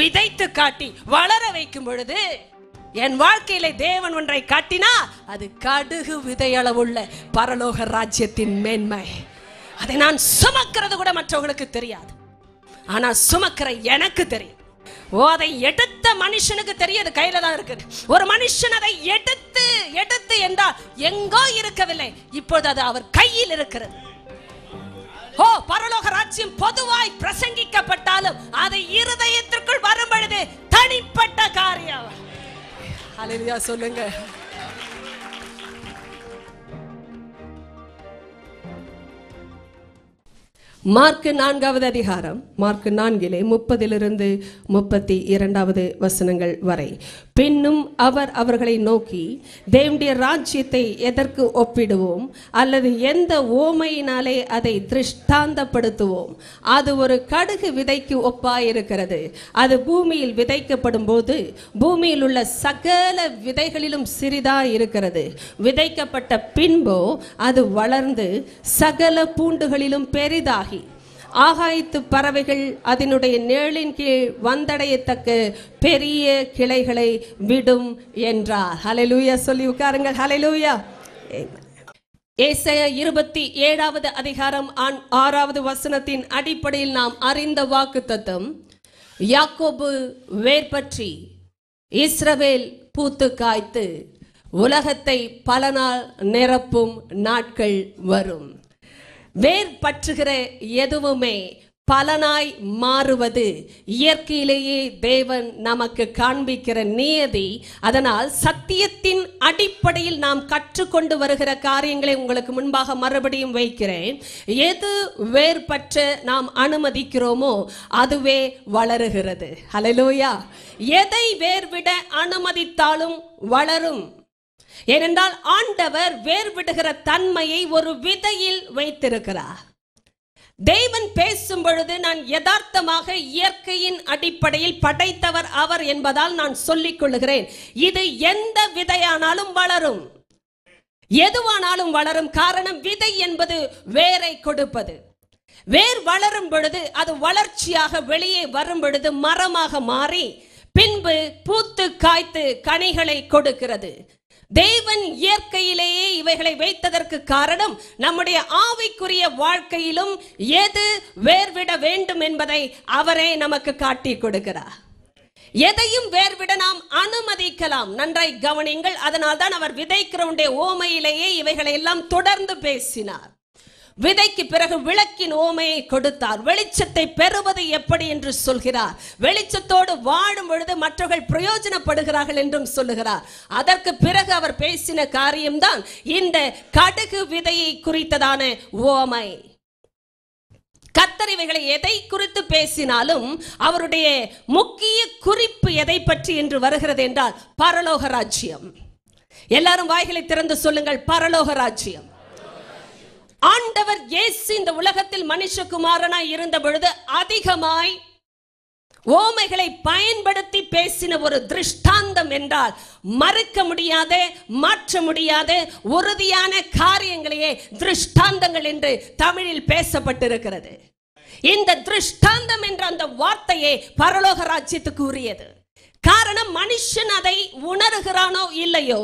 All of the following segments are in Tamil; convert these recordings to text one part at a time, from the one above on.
விதைத்து காட்டி வளர வைக்கும் பொழுது என் வாழ்க்கையில தேவன் ஒன்றை காட்டினா அது கடுகு விதையளவுள்ள பரலோக ராஜ்யத்தின் மேன்மை அதை நான் சுமக்கிறது கூட மற்றவர்களுக்கு தெரியாது ஆனா சுமக்கிற எனக்கு தெரியும் ஓ அதை எடுத்த மனுஷனுக்கு தெரியாது கையில தான் இருக்குது ஒரு மனுஷன் அதை எடுத்து எடுத்து என்றால் எங்கோ இருக்கவில்லை இப்போது அது அவர் கையில் இருக்கிறது ஓ பரலோக ராஜ்யம் பொதுவாய் பிரசங்கிக்கப்பட்டாலும் அதை இருதயத்திற்குள் வரும் பொழுது தனிப்பட்ட காரியம் அலையா சொல்லுங்க மார்க் நான்காவது அதிகாரம் மார்க்கு நான்கிலே முப்பதிலிருந்து முப்பத்தி இரண்டாவது வசனங்கள் வரை பின்னும் அவர் அவர்களை நோக்கி தேவனுடைய ராஜ்யத்தை எதற்கு ஒப்பிடுவோம் அல்லது எந்த ஓமையினாலே அதை திருஷ்டாந்தப்படுத்துவோம் அது ஒரு கடுகு விதைக்கு ஒப்பாயிருக்கிறது அது பூமியில் விதைக்கப்படும் போது பூமியில் உள்ள சகல விதைகளிலும் சிறிதாக இருக்கிறது விதைக்கப்பட்ட பின்போ அது வளர்ந்து சகல பூண்டுகளிலும் பெரிதாகி ஆகாயத்து பறவைகள் அதனுடைய நேளின் கீழ் வந்தடையத்தக்க பெரிய கிளைகளை விடும் என்றார் ஹலலூயா சொல்லி உட்காருங்கள் ஹலலூயா ஏசைய இருபத்தி ஏழாவது அதிகாரம் ஆறாவது வசனத்தின் அடிப்படையில் நாம் அறிந்த வாக்கு தத்துவம் யாக்கோபு வேர்பற்றி இஸ்ரவேல் பூத்து காய்த்து உலகத்தை பல நாள் நிரப்பும் நாட்கள் வரும் வேர் பற்றுகிற எதுவுமே பலனாய் மாறுவது இயற்கையிலேயே தேவன் நமக்கு காண்பிக்கிற நியதி அதனால் சத்தியத்தின் அடிப்படையில் நாம் கற்றுக்கொண்டு வருகிற காரியங்களை உங்களுக்கு முன்பாக மறுபடியும் வைக்கிறேன் எது வேறுபற்ற நாம் அனுமதிக்கிறோமோ அதுவே வளருகிறது ஹலலோயா எதை வேர்விட அனுமதித்தாலும் வளரும் ஏனென்றால் ஆண்டவர் வேர்விடுகிற தன்மையை ஒரு விதையில் வைத்திருக்கிறார் தெய்வன் பேசும் பொழுது நான் யதார்த்தமாக இயற்கையின் அடிப்படையில் படைத்தவர் அவர் என்பதால் நான் சொல்லிக் கொள்ளுகிறேன் இது எந்த விதையானாலும் வளரும் எதுவானாலும் வளரும் காரணம் விதை என்பது வேரை கொடுப்பது வேர் வளரும் பொழுது அது வளர்ச்சியாக வெளியே வரும் பொழுது மரமாக மாறி பின்பு பூத்து காய்த்து கனிகளை கொடுக்கிறது தேவன் இயற்கையிலேயே இவைகளை வைத்ததற்கு காரணம் நம்முடைய ஆவிக்குரிய வாழ்க்கையிலும் எது வேர்விட வேண்டும் என்பதை அவரே நமக்கு காட்டி கொடுக்கிறார் எதையும் வேர்விட நாம் அனுமதிக்கலாம் நன்றாய் கவனிங்கள் அதனால் தான் அவர் விதைக்கிறவனுடைய ஓமையிலேயே இவைகளை எல்லாம் தொடர்ந்து பேசினார் விதைக்கு பிறகு விளக்கின் ஓமையை கொடுத்தார் வெளிச்சத்தை பெறுவது எப்படி என்று சொல்கிறார் வெளிச்சத்தோடு வாழும் பொழுது மற்றவர்கள் பிரயோஜனப்படுகிறார்கள் என்றும் சொல்லுகிறார் அதற்கு பிறகு அவர் பேசின காரியம்தான் இந்த கடுகு விதையை குறித்ததான ஓமை கத்தரிவைகளை எதை குறித்து பேசினாலும் அவருடைய முக்கிய குறிப்பு எதை பற்றி என்று வருகிறது என்றால் பரலோக ராஜ்யம் எல்லாரும் வாய்களை திறந்து சொல்லுங்கள் பரலோக ராஜ்யம் ஆண்டவர் இயேசு இந்த உலகத்தில் மனுஷகுமாரனாய் இருந்த பொழுது அதிகமாய் ஓமைகளை பயன்படுத்தி பேசின ஒரு திருஷ்டாந்தம் என்றால் மறுக்க முடியாத மாற்ற முடியாத உறுதியான காரியங்களையே திருஷ்டாந்தங்கள் என்று தமிழில் பேசப்பட்டிருக்கிறது இந்த திருஷ்டாந்தம் என்ற அந்த வார்த்தையே பரலோக ராஜ்யத்துக்கு உரியது காரணம் மனுஷன் அதை உணர்கிறானோ இல்லையோ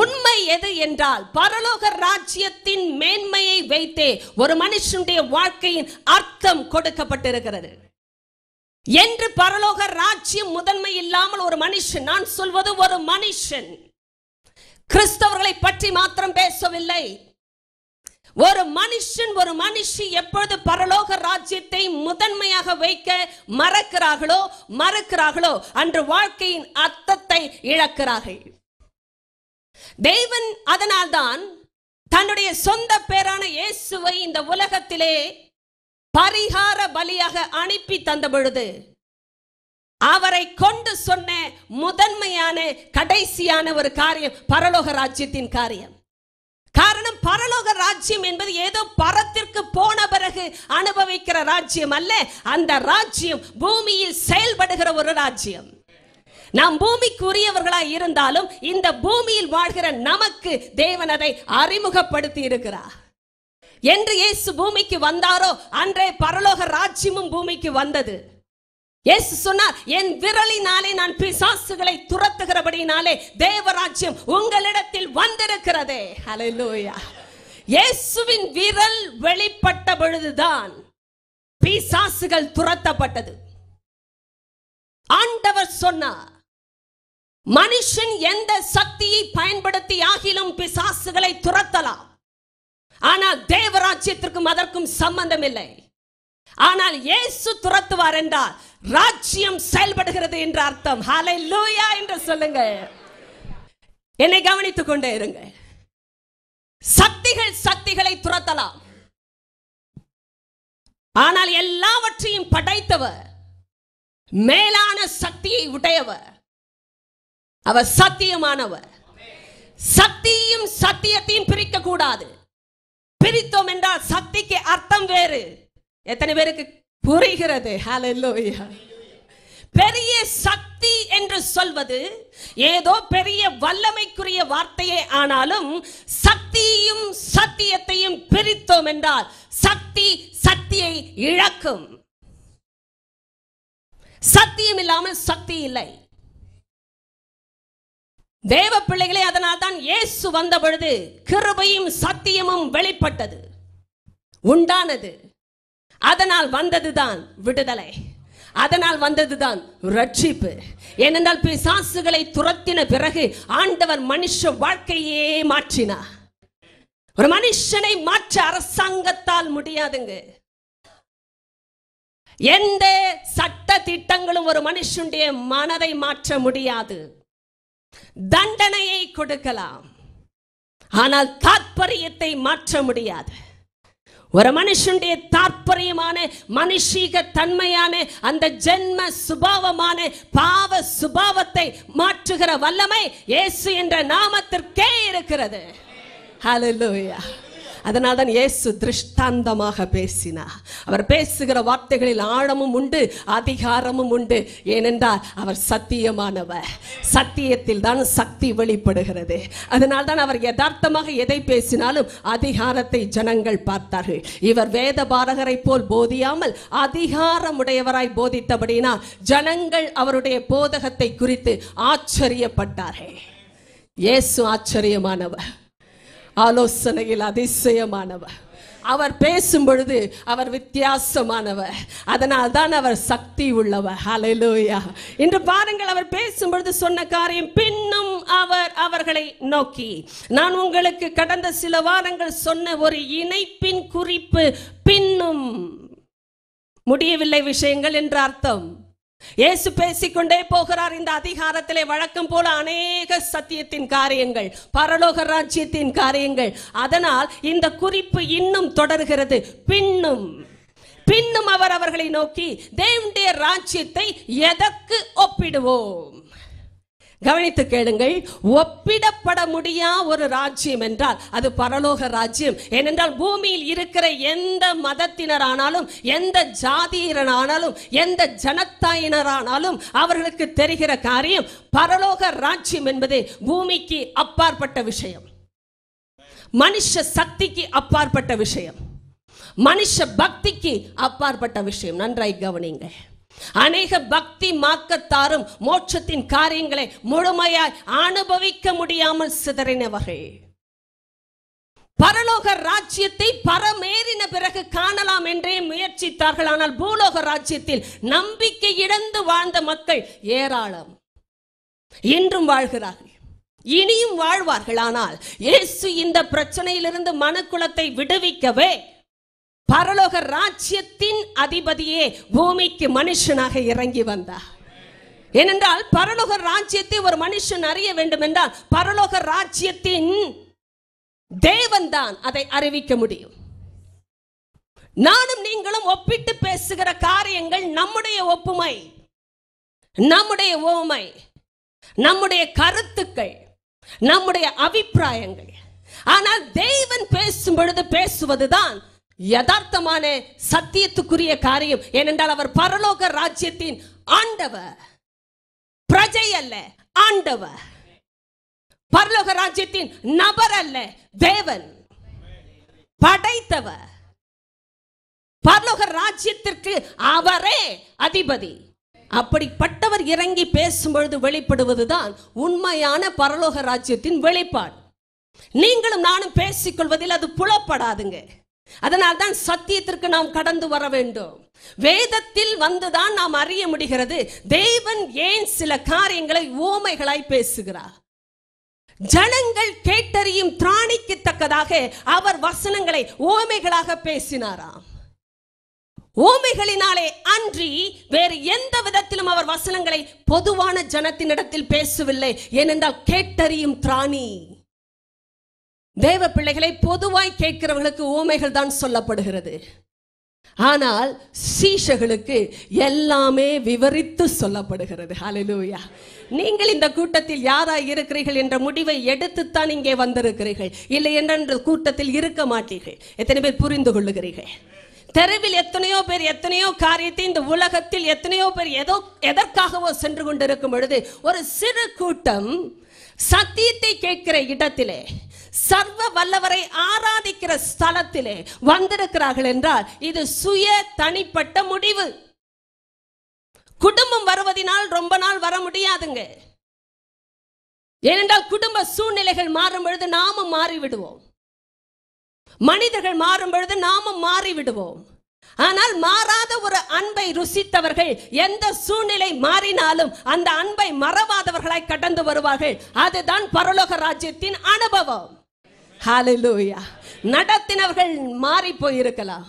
உண்மை எது என்றால் பரலோக ராஜ்யத்தின் மேன்மையை வைத்தே ஒரு மனுஷனுடைய வாழ்க்கையின் அர்த்தம் கொடுக்கப்பட்டிருக்கிறது என்று பரலோக ராஜ்யம் முதன்மை இல்லாமல் ஒரு மனுஷன் நான் சொல்வது ஒரு மனுஷன் கிறிஸ்தவர்களை பற்றி மாத்திரம் பேசவில்லை ஒரு மனுஷன் ஒரு மனுஷி எப்பொழுது பரலோக ராஜ்யத்தை முதன்மையாக வைக்க மறக்கிறார்களோ மறக்கிறார்களோ அன்று வாழ்க்கையின் அர்த்தத்தை இழக்கிறார்கள் தேவன் அதனால்தான் தன்னுடைய சொந்த பேரான இயேசுவை இந்த உலகத்திலே பரிகார பலியாக அனுப்பி தந்த பொழுது அவரை கொண்டு சொன்ன முதன்மையான கடைசியான ஒரு காரியம் பரலோக ராஜ்யத்தின் காரியம் காரணம் பரலோக ராஜ்யம் என்பது ஏதோ பரத்திற்கு போன பிறகு அனுபவிக்கிற ராஜ்யம் அல்ல அந்த ராஜ்யம் பூமியில் செயல்படுகிற ஒரு ராஜ்யம் நாம் பூமிக்கு உரியவர்களா இருந்தாலும் இந்த பூமியில் வாழ்கிற நமக்கு தேவன் அதை அறிமுகப்படுத்தி இருக்கிறார் என்று இயேசு பூமிக்கு வந்தாரோ அன்றே பரலோக ராஜ்யமும் பூமிக்கு வந்தது இயேசு சொன்னார் என் விரலினாலே நான் பிசாசுகளை துரத்துகிறபடினாலே தேவராஜ்யம் உங்களிடத்தில் வந்திருக்கிறதே ஹலலூயா இயேசுவின் விரல் வெளிப்பட்ட பொழுதுதான் பிசாசுகள் துரத்தப்பட்டது ஆண்டவர் சொன்னார் மனுஷன் எந்த சக்தியை பயன்படுத்தி ஆகிலும் பிசாசுகளை துரத்தலாம் ஆனால் தேவராஜ்யத்திற்கும் அதற்கும் சம்பந்தம் இல்லை ஆனால் இயேசு துரத்துவார் என்றால் ராஜ்யம் செயல்படுகிறது என்ற அர்த்தம் ஹலை என்று சொல்லுங்க என்னை கவனித்துக் கொண்டே இருங்க சக்திகள் சக்திகளை துரத்தலாம் ஆனால் எல்லாவற்றையும் படைத்தவர் மேலான சக்தியை உடையவர் அவர் சத்தியமானவர் சக்தியும் சத்தியத்தையும் பிரிக்க கூடாது பிரித்தோம் என்றால் சக்திக்கு அர்த்தம் வேறு எத்தனை பேருக்கு புரிகிறது பெரிய சக்தி என்று சொல்வது ஏதோ பெரிய வல்லமைக்குரிய வார்த்தையே ஆனாலும் சக்தியும் சத்தியத்தையும் பிரித்தோம் என்றால் சக்தி சக்தியை இழக்கும் சத்தியம் இல்லாமல் சக்தி இல்லை தேவ பிள்ளைகளே அதனால் தான் இயேசு வந்த பொழுது கிருபையும் சத்தியமும் வெளிப்பட்டது உண்டானது அதனால் வந்ததுதான் விடுதலை அதனால் வந்ததுதான் ரட்சிப்பு ஏனென்றால் பிசாசுகளை துரத்தின பிறகு ஆண்டவர் மனுஷ வாழ்க்கையே மாற்றினார் ஒரு மனுஷனை மாற்ற அரசாங்கத்தால் முடியாதுங்க எந்த சட்ட திட்டங்களும் ஒரு மனுஷனுடைய மனதை மாற்ற முடியாது தண்டனையை கொடுக்கலாம் ஆனால் தாற்பயத்தை மாற்ற முடியாது ஒரு மனுஷனுடைய தாற்பயமான மனுஷீக தன்மையான அந்த ஜென்ம சுபாவமான பாவ சுபாவத்தை மாற்றுகிற வல்லமை இயேசு என்ற நாமத்திற்கே இருக்கிறது ஹலோ அதனால் தான் இயேசு திருஷ்டாந்தமாக பேசினார் அவர் பேசுகிற வார்த்தைகளில் ஆழமும் உண்டு அதிகாரமும் உண்டு ஏனென்றால் அவர் சத்தியமானவர் சத்தியத்தில் தான் சக்தி வெளிப்படுகிறது அதனால் தான் அவர் யதார்த்தமாக எதை பேசினாலும் அதிகாரத்தை ஜனங்கள் பார்த்தார்கள் இவர் வேத பாரகரை போல் போதியாமல் அதிகாரமுடையவராய் போதித்தபடினால் ஜனங்கள் அவருடைய போதகத்தை குறித்து ஆச்சரியப்பட்டார்கள் இயேசு ஆச்சரியமானவர் ஆலோசனையில் அதிசயமானவர் அவர் பேசும் பொழுது அவர் வித்தியாசமானவர் அதனால் தான் அவர் சக்தி உள்ளவர் அலையிலோயா இன்று பாருங்கள் அவர் பேசும் பொழுது சொன்ன காரியம் பின்னும் அவர் அவர்களை நோக்கி நான் உங்களுக்கு கடந்த சில வாரங்கள் சொன்ன ஒரு இணைப்பின் குறிப்பு பின்னும் முடியவில்லை விஷயங்கள் என்று அர்த்தம் இயேசு பேசிக்கொண்டே போகிறார் இந்த அதிகாரத்திலே வழக்கம் போல அநேக சத்தியத்தின் காரியங்கள் பரலோக ராஜ்யத்தின் காரியங்கள் அதனால் இந்த குறிப்பு இன்னும் தொடர்கிறது பின்னும் பின்னும் அவர் அவர்களை நோக்கி தேவனுடைய ராஜ்யத்தை எதற்கு ஒப்பிடுவோம் கவனித்து கேளுங்கள் ஒப்பிடப்பட முடியா ஒரு ராஜ்யம் என்றால் அது பரலோக ராஜ்யம் ஏனென்றால் பூமியில் இருக்கிற எந்த மதத்தினரானாலும் எந்த ஜாதியினரானாலும் எந்த ஜனத்தாயினரானாலும் அவர்களுக்கு தெரிகிற காரியம் பரலோக ராஜ்யம் என்பது பூமிக்கு அப்பாற்பட்ட விஷயம் மனுஷ சக்திக்கு அப்பாற்பட்ட விஷயம் மனுஷ பக்திக்கு அப்பாற்பட்ட விஷயம் நன்றாய் கவனிங்கள் அநேக பக்தி மாக்கத்தாரும் மோட்சத்தின் காரியங்களை முழுமையாய் அனுபவிக்க முடியாமல் சிதறினவர்கள் பரலோக ராஜ்யத்தை பரமேறின பிறகு காணலாம் என்றே முயற்சித்தார்கள் ஆனால் பூலோக ராஜ்யத்தில் நம்பிக்கை இழந்து வாழ்ந்த மக்கள் ஏராளம் இன்றும் வாழ்கிறார்கள் இனியும் வாழ்வார்கள் ஆனால் இயேசு இந்த பிரச்சனையிலிருந்து மனக்குலத்தை விடுவிக்கவே பரலோக ராஜ்யத்தின் அதிபதியே பூமிக்கு மனுஷனாக இறங்கி வந்தார் ஏனென்றால் பரலோக ராஜ்யத்தை ஒரு மனுஷன் அறிய வேண்டும் என்றால் பரலோக ராஜ்யத்தின் தேவன் தான் அதை அறிவிக்க முடியும் நானும் நீங்களும் ஒப்பிட்டு பேசுகிற காரியங்கள் நம்முடைய ஒப்புமை நம்முடைய ஓமை நம்முடைய கருத்துக்கள் நம்முடைய அபிப்பிராயங்கள் ஆனால் தெய்வன் பேசும் பொழுது பேசுவதுதான் யதார்த்தமான சத்தியத்துக்குரிய காரியம் ஏனென்றால் அவர் பரலோக ராஜ்யத்தின் ஆண்டவர் பிரஜை அல்ல ஆண்டவர் பரலோக ராஜ்யத்தின் நபர் அல்ல தேவன் படைத்தவர் பரலோக ராஜ்யத்திற்கு அவரே அதிபதி அப்படிப்பட்டவர் இறங்கி பேசும்பொழுது வெளிப்படுவதுதான் உண்மையான பரலோக ராஜ்யத்தின் வெளிப்பாடு நீங்களும் நானும் பேசிக்கொள்வதில் அது புலப்படாதுங்க அதனால் தான் சத்தியத்திற்கு நாம் கடந்து வர வேண்டும் வேதத்தில் வந்துதான் நாம் அறிய முடிகிறது தேவன் ஏன் சில காரியங்களை ஓமைகளாய் பேசுகிறார் ஜனங்கள் கேட்டறியும் திராணிக்கு தக்கதாக அவர் வசனங்களை ஓமைகளாக பேசினாராம் ஓமைகளினாலே அன்றி வேறு எந்த விதத்திலும் அவர் வசனங்களை பொதுவான ஜனத்தினிடத்தில் பேசவில்லை ஏனென்றால் கேட்டறியும் திராணி தேவ பிள்ளைகளை பொதுவாய் கேட்கிறவர்களுக்கு ஓமைகள் தான் சொல்லப்படுகிறது ஆனால் சீஷர்களுக்கு எல்லாமே விவரித்து சொல்லப்படுகிறது ஹலலூயா நீங்கள் இந்த கூட்டத்தில் யாராய் இருக்கிறீர்கள் என்ற முடிவை எடுத்துத்தான் இங்கே வந்திருக்கிறீர்கள் இல்லை என்ற கூட்டத்தில் இருக்க மாட்டீர்கள் எத்தனை பேர் புரிந்து கொள்ளுகிறீர்கள் தெருவில் எத்தனையோ பேர் எத்தனையோ காரியத்தை இந்த உலகத்தில் எத்தனையோ பேர் ஏதோ எதற்காகவோ சென்று கொண்டிருக்கும் பொழுது ஒரு சிறு கூட்டம் சத்தியத்தை கேட்கிற இடத்திலே சர்வ வல்லவரை ஆராதிக்கிற ஸ்தலத்திலே வந்திருக்கிறார்கள் என்றால் இது சுய தனிப்பட்ட முடிவு குடும்பம் வருவதனால் ரொம்ப நாள் வர முடியாதுங்க ஏனென்றால் குடும்ப சூழ்நிலைகள் மாறும் பொழுது நாமும் மாறிவிடுவோம் மனிதர்கள் மாறும் பொழுது நாமும் மாறிவிடுவோம் ஆனால் மாறாத ஒரு அன்பை ருசித்தவர்கள் எந்த சூழ்நிலை மாறினாலும் அந்த அன்பை மறவாதவர்களாய் கடந்து வருவார்கள் அதுதான் பரலோக ராஜ்யத்தின் அனுபவம் நடத்தினவர்கள் மாறி போயிருக்கலாம்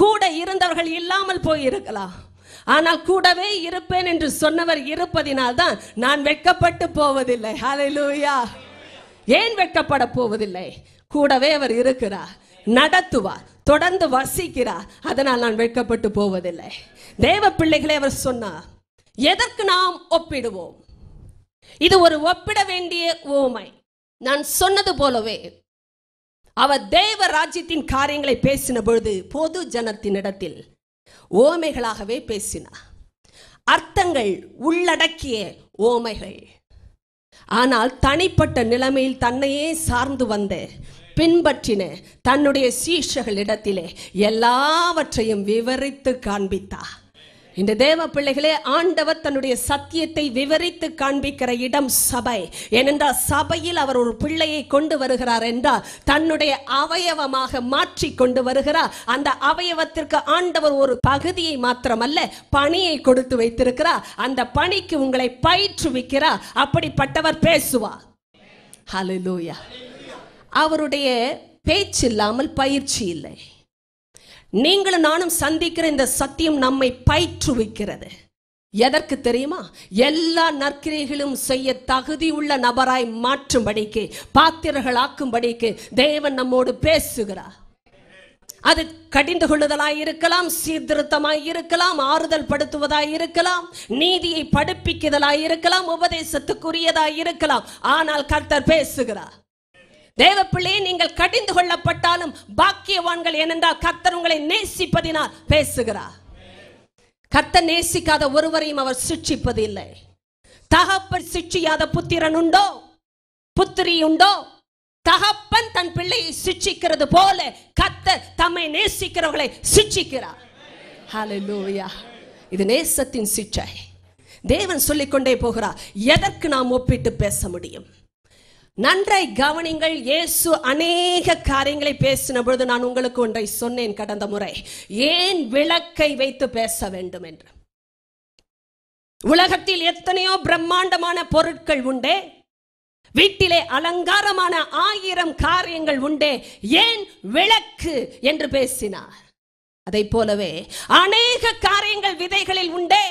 கூட இருந்தவர்கள் இல்லாமல் போயிருக்கலாம் ஆனால் கூடவே இருப்பேன் என்று சொன்னவர் இருப்பதனால் தான் நான் வெட்கப்பட்டு போவதில்லை ஹாலலூயா ஏன் வெட்கப்பட போவதில்லை கூடவே அவர் இருக்கிறார் நடத்துவார் தொடர்ந்து வசிக்கிறார் அதனால் நான் வெட்கப்பட்டு போவதில்லை தேவ பிள்ளைகளை அவர் சொன்னார் எதற்கு நாம் ஒப்பிடுவோம் இது ஒரு ஒப்பிட வேண்டிய ஓமை நான் சொன்னது போலவே அவர் தேவ ராஜ்யத்தின் காரியங்களை பேசின பொழுது பொது இடத்தில் ஓமைகளாகவே பேசினார் அர்த்தங்கள் உள்ளடக்கிய ஓமைகள் ஆனால் தனிப்பட்ட நிலைமையில் தன்னையே சார்ந்து வந்த பின்பற்றின தன்னுடைய சீஷர்களிடத்திலே எல்லாவற்றையும் விவரித்து காண்பித்தார் இந்த தேவ பிள்ளைகளே ஆண்டவர் தன்னுடைய சத்தியத்தை விவரித்து காண்பிக்கிற இடம் சபை ஏனென்றால் சபையில் அவர் ஒரு பிள்ளையை கொண்டு வருகிறார் என்றால் தன்னுடைய அவயவமாக மாற்றி கொண்டு வருகிறார் அந்த அவயவத்திற்கு ஆண்டவர் ஒரு பகுதியை மாத்திரமல்ல பணியை கொடுத்து வைத்திருக்கிறார் அந்த பணிக்கு உங்களை பயிற்றுவிக்கிறார் அப்படிப்பட்டவர் பேசுவார் ஹலோ அவருடைய பேச்சு இல்லாமல் பயிற்சி இல்லை நீங்களும் நானும் சந்திக்கிற இந்த சத்தியம் நம்மை பயிற்றுவிக்கிறது எதற்கு தெரியுமா எல்லா நற்கிரைகளும் செய்ய தகுதி உள்ள நபராய் மாற்றும்படிக்கு பாத்திரர்கள் ஆக்கும்படிக்கு தேவன் நம்மோடு பேசுகிறார் அது கடிந்து கொள்ளுதலாய் இருக்கலாம் சீர்திருத்தமாய் இருக்கலாம் ஆறுதல் படுத்துவதாய் இருக்கலாம் நீதியை படுப்பிக்குதலாய் இருக்கலாம் உபதேசத்துக்குரியதாய் இருக்கலாம் ஆனால் கர்த்தர் பேசுகிறார் தேவ பிள்ளையை நீங்கள் கடிந்து கொள்ளப்பட்டாலும் பாக்கியவான்கள் ஏனென்றால் கர்த்தர் உங்களை நேசிப்பதினால் பேசுகிறார் கர்த்தர் நேசிக்காத ஒருவரையும் அவர் சிக்ஷிப்பது இல்லை தகப்பன் சிக்ஷியாத புத்திரன் உண்டோ புத்திரி உண்டோ தகப்பன் தன் பிள்ளையை சிக்ஷிக்கிறது போல கத்த தம்மை நேசிக்கிறவர்களை சிக்ஷிக்கிறார் ஹalleluya இது நேசத்தின் சிக்ஷை தேவன் சொல்லிக்கொண்டே போகிறார் எதற்கு நாம் ஒப்பிட்டு பேச முடியும் நன்றாய் கவனிங்கள் இயேசு அநேக காரியங்களை பேசின பொழுது நான் உங்களுக்கு ஒன்றை சொன்னேன் கடந்த முறை ஏன் விளக்கை வைத்து பேச வேண்டும் என்று உலகத்தில் எத்தனையோ பிரம்மாண்டமான பொருட்கள் உண்டே வீட்டிலே அலங்காரமான ஆயிரம் காரியங்கள் உண்டே ஏன் விளக்கு என்று பேசினார் அதை போலவே அநேக காரியங்கள் விதைகளில் உண்டே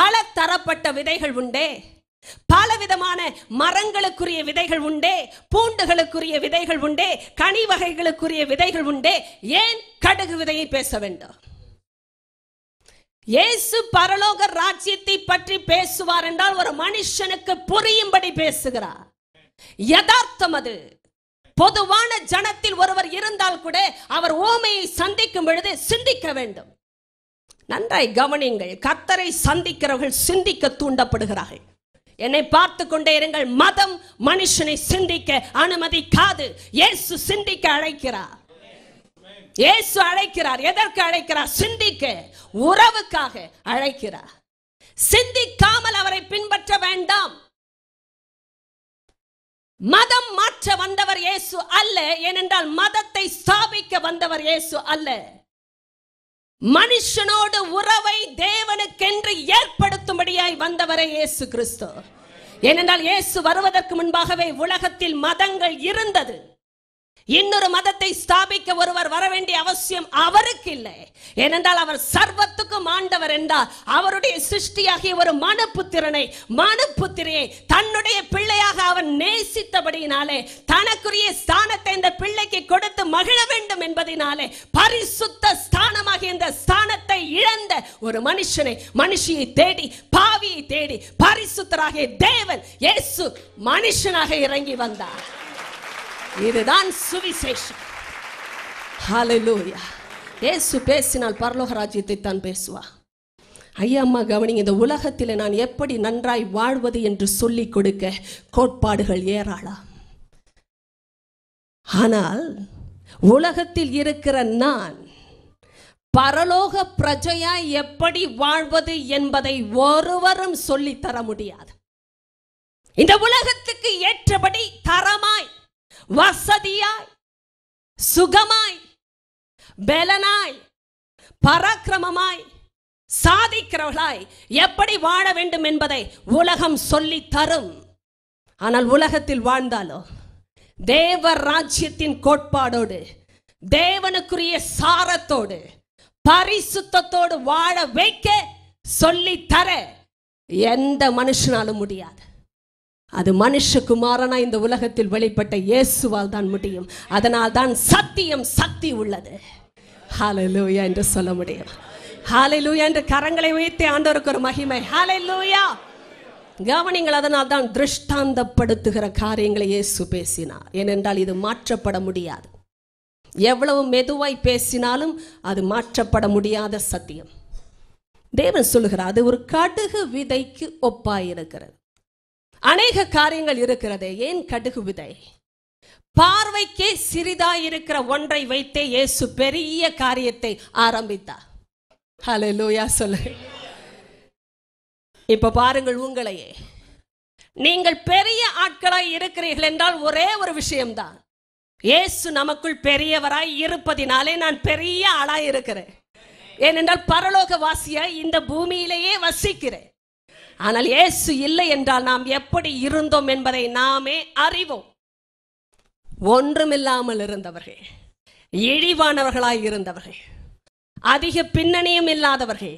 பல தரப்பட்ட விதைகள் உண்டே பலவிதமான மரங்களுக்குரிய விதைகள் உண்டே பூண்டுகளுக்குரிய விதைகள் உண்டே கனி வகைகளுக்குரிய விதைகள் உண்டே ஏன் கடுகு விதையை பேச வேண்டும் இயேசு பரலோக ராஜ்யத்தை பற்றி பேசுவார் என்றால் ஒரு மனுஷனுக்கு புரியும்படி பேசுகிறார் யதார்த்தம் அது பொதுவான ஜனத்தில் ஒருவர் இருந்தால் கூட அவர் ஓமையை சந்திக்கும் பொழுது சிந்திக்க வேண்டும் நன்றாய் கவனியுங்கள் கத்தரை சந்திக்கிறவர்கள் சிந்திக்க தூண்டப்படுகிறார்கள் என்னை பார்த்து கொண்டே இருங்கள் மதம் மனுஷனை சிந்திக்க அனுமதிக்காது இயேசு சிந்திக்க அழைக்கிறார் இயேசு அழைக்கிறார் எதற்கு அழைக்கிறார் சிந்திக்க உறவுக்காக அழைக்கிறார் சிந்திக்காமல் அவரை பின்பற்ற வேண்டாம் மதம் மாற்ற வந்தவர் இயேசு அல்ல ஏனென்றால் மதத்தை ஸ்தாபிக்க வந்தவர் இயேசு அல்ல மனுஷனோடு உறவை தேவனுக்கென்று ஏற்படுத்தும்படியாய் வந்தவரை இயேசு கிறிஸ்து ஏனென்றால் இயேசு வருவதற்கு முன்பாகவே உலகத்தில் மதங்கள் இருந்தது இன்னொரு மதத்தை ஸ்தாபிக்க ஒருவர் வர வேண்டிய அவசியம் அவருக்கு இல்லை ஏனென்றால் அவர் சர்வத்துக்கும் ஆண்டவர் என்றால் அவருடைய சிருஷ்டியாகிய ஒரு மனப்புத்திரனை மனப்புத்திரையை தன்னுடைய பிள்ளையாக அவன் நேசித்தபடியினாலே தனக்குரிய ஸ்தானத்தை இந்த பிள்ளைக்கு கொடுத்து மகிழ வேண்டும் என்பதினாலே பரிசுத்த ஸ்தானமாக இந்த ஸ்தானத்தை இழந்த ஒரு மனுஷனை மனுஷியை தேடி பாவியை தேடி பரிசுத்தராக தேவன் இயேசு மனுஷனாக இறங்கி வந்தார் இதுதான் சுவிசேஷம் ஏசு பேசினால் பரலோக ராஜ்யத்தை தான் பேசுவா ஐயா அம்மா கவனிங்க இந்த உலகத்தில் நான் எப்படி நன்றாய் வாழ்வது என்று சொல்லி கொடுக்க கோட்பாடுகள் ஏராளா ஆனால் உலகத்தில் இருக்கிற நான் பரலோக பிரஜையாய் எப்படி வாழ்வது என்பதை ஒருவரும் சொல்லித்தர முடியாது இந்த உலகத்துக்கு ஏற்றபடி தரமாய் வசதியாய் சுகமாய் பலனாய் பராக்கிரமமாய் சாதிக்கிறவர்களாய் எப்படி வாழ வேண்டும் என்பதை உலகம் சொல்லி தரும் ஆனால் உலகத்தில் வாழ்ந்தாலோ தேவ ராஜ்யத்தின் கோட்பாடோடு தேவனுக்குரிய சாரத்தோடு பரிசுத்தத்தோடு வாழ வைக்க சொல்லி தர எந்த மனுஷனாலும் முடியாது அது மனுஷகுமாரனா இந்த உலகத்தில் வெளிப்பட்ட இயேசுவால் தான் முடியும் அதனால் தான் சத்தியம் சக்தி உள்ளது ஹாலலூயா என்று சொல்ல முடியும் ஹாலலூயா என்று கரங்களை உயர்த்தி ஆண்டவருக்கு ஒரு மகிமை ஹாலலூயா கவனிங்கள் அதனால் தான் திருஷ்டாந்தப்படுத்துகிற காரியங்களை இயேசு பேசினார் ஏனென்றால் இது மாற்றப்பட முடியாது எவ்வளவு மெதுவாய் பேசினாலும் அது மாற்றப்பட முடியாத சத்தியம் தேவன் சொல்லுகிறார் அது ஒரு கடுகு விதைக்கு ஒப்பாயிருக்கிறது அநேக காரியங்கள் இருக்கிறது ஏன் கடுகு விதை பார்வைக்கே சிறிதா இருக்கிற ஒன்றை வைத்தே இயேசு பெரிய காரியத்தை ஆரம்பித்தார் ஹலோ லூயா சொல்லு இப்ப பாருங்கள் உங்களையே நீங்கள் பெரிய ஆட்களாய் இருக்கிறீர்கள் என்றால் ஒரே ஒரு விஷயம்தான் இயேசு நமக்குள் பெரியவராய் இருப்பதினாலே நான் பெரிய ஆளாய் இருக்கிறேன் ஏனென்றால் பரலோக வாசியாய் இந்த பூமியிலேயே வசிக்கிறேன் ஆனால் இயேசு இல்லை என்றால் நாம் எப்படி இருந்தோம் என்பதை நாமே அறிவோம் ஒன்றுமில்லாமல் இருந்தவர்கள் இழிவானவர்களாய் இருந்தவர்கள் அதிக பின்னணியும் இல்லாதவர்கள்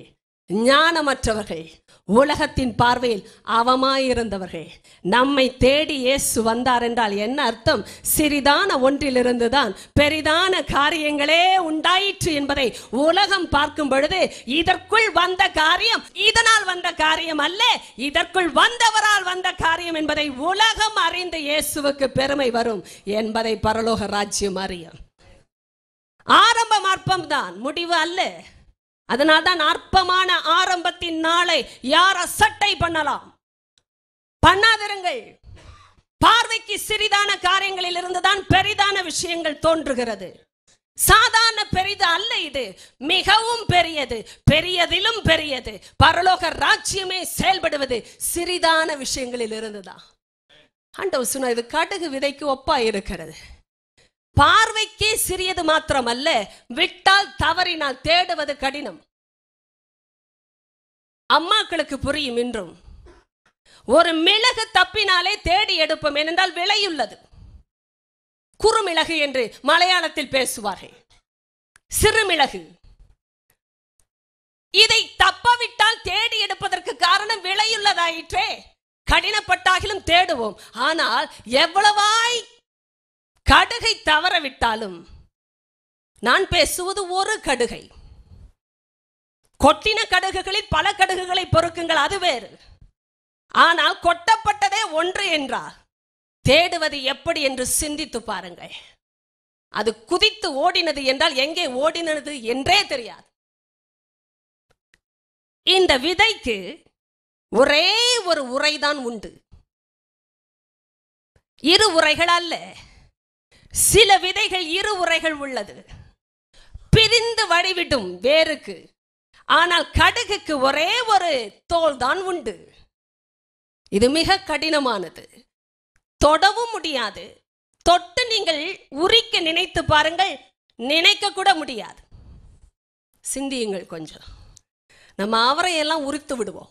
ஞானமற்றவர்கள் உலகத்தின் பார்வையில் அவமாயிருந்தவர்கள் நம்மை தேடி இயேசு வந்தார் என்றால் என்ன அர்த்தம் சிறிதான ஒன்றிலிருந்து தான் பெரிதான காரியங்களே உண்டாயிற்று என்பதை உலகம் பார்க்கும் பொழுது இதற்குள் வந்த காரியம் இதனால் வந்த காரியம் அல்ல இதற்குள் வந்தவரால் வந்த காரியம் என்பதை உலகம் அறிந்து இயேசுவுக்கு பெருமை வரும் என்பதை பரலோக ராஜ்யம் அறியும் ஆரம்ப மார்ப்பம் தான் முடிவு அல்ல அதனால் தான் அற்பமான ஆரம்பத்தின் நாளை யார் அசட்டை பண்ணலாம் பண்ணாதிருங்கள் பார்வைக்கு சிறிதான காரியங்களில் இருந்துதான் பெரிதான விஷயங்கள் தோன்றுகிறது சாதாரண பெரிது அல்ல இது மிகவும் பெரியது பெரியதிலும் பெரியது பரலோக ராஜ்யமே செயல்படுவது சிறிதான விஷயங்களில் இருந்துதான் ஆண்டவர் சொன்ன இது கடுகு விதைக்கு ஒப்பா இருக்கிறது பார்வைக்கே சிறியது மாத்திரமல்ல விட்டால் தவறினால் தேடுவது கடினம் அம்மாக்களுக்கு புரியும் இன்றும் ஒரு மிளகு தப்பினாலே தேடி எடுப்போம் ஏனென்றால் விலையுள்ளது குறுமிளகு என்று மலையாளத்தில் பேசுவார்கள் சிறுமிளகு இதை தப்பவிட்டால் தேடி எடுப்பதற்கு காரணம் விலையுள்ளதாயிற்றே கடினப்பட்டாகிலும் தேடுவோம் ஆனால் எவ்வளவாய் கடுகை தவற விட்டாலும் நான் பேசுவது ஒரு கடுகை கொட்டின கடுகுகளில் பல கடுகுகளை பொறுக்குங்கள் அது வேறு ஆனால் கொட்டப்பட்டதே ஒன்று என்றால் தேடுவது எப்படி என்று சிந்தித்து பாருங்கள் அது குதித்து ஓடினது என்றால் எங்கே ஓடினது என்றே தெரியாது இந்த விதைக்கு ஒரே ஒரு உரைதான் உண்டு இரு உரைகள் அல்ல சில விதைகள் இரு உரைகள் உள்ளது பிரிந்து வடிவிடும் வேருக்கு ஆனால் கடுகுக்கு ஒரே ஒரு தோல் தான் உண்டு இது மிக கடினமானது தொடவும் முடியாது தொட்டு நீங்கள் உரிக்க நினைத்து பாருங்கள் நினைக்க கூட முடியாது சிந்தியுங்கள் கொஞ்சம் நம்ம அவரையெல்லாம் உரித்து விடுவோம்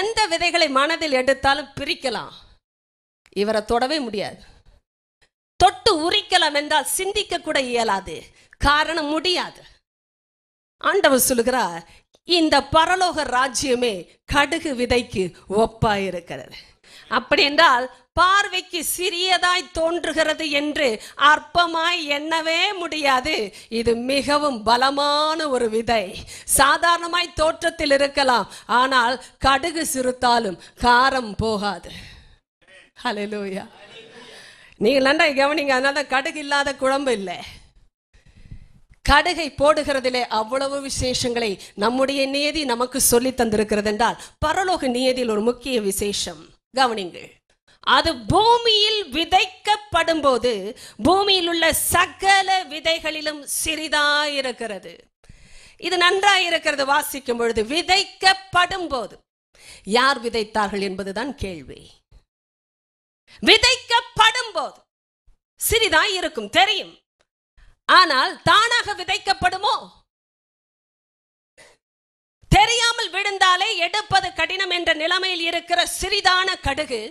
எந்த விதைகளை மனதில் எடுத்தாலும் பிரிக்கலாம் இவரை தொடவே முடியாது தொட்டு உரிக்கலாம் என்றால் சிந்திக்க கூட இயலாது காரணம் முடியாது ஆண்டவர் சொல்லுகிறா இந்த பரலோக ராஜ்யமே கடுகு விதைக்கு ஒப்பாயிருக்கிறது அப்படி என்றால் பார்வைக்கு சிறியதாய் தோன்றுகிறது என்று அற்பமாய் எண்ணவே முடியாது இது மிகவும் பலமான ஒரு விதை சாதாரணமாய் தோற்றத்தில் இருக்கலாம் ஆனால் கடுகு சிறுத்தாலும் காரம் போகாது ஹலலூயா நீங்க நன்றா கவனிங்க அதனால தான் கடுகு இல்லாத குழம்பு இல்லை கடுகை போடுகிறதிலே அவ்வளவு விசேஷங்களை நம்முடைய நியதி நமக்கு சொல்லி தந்திருக்கிறது என்றால் பரலோக நியதியில் ஒரு முக்கிய விசேஷம் கவனிங்கள் அது பூமியில் விதைக்கப்படும் போது பூமியில் உள்ள சகல விதைகளிலும் சிறிதாயிருக்கிறது இது நன்றாயிருக்கிறது வாசிக்கும் பொழுது விதைக்கப்படும் போது யார் விதைத்தார்கள் என்பதுதான் கேள்வி விதைக்கப்படும் போது சிறிதாய் இருக்கும் தெரியும் ஆனால் தானாக விதைக்கப்படுமோ தெரியாமல் விழுந்தாலே எடுப்பது கடினம் என்ற நிலைமையில் இருக்கிற சிறிதான கடுகு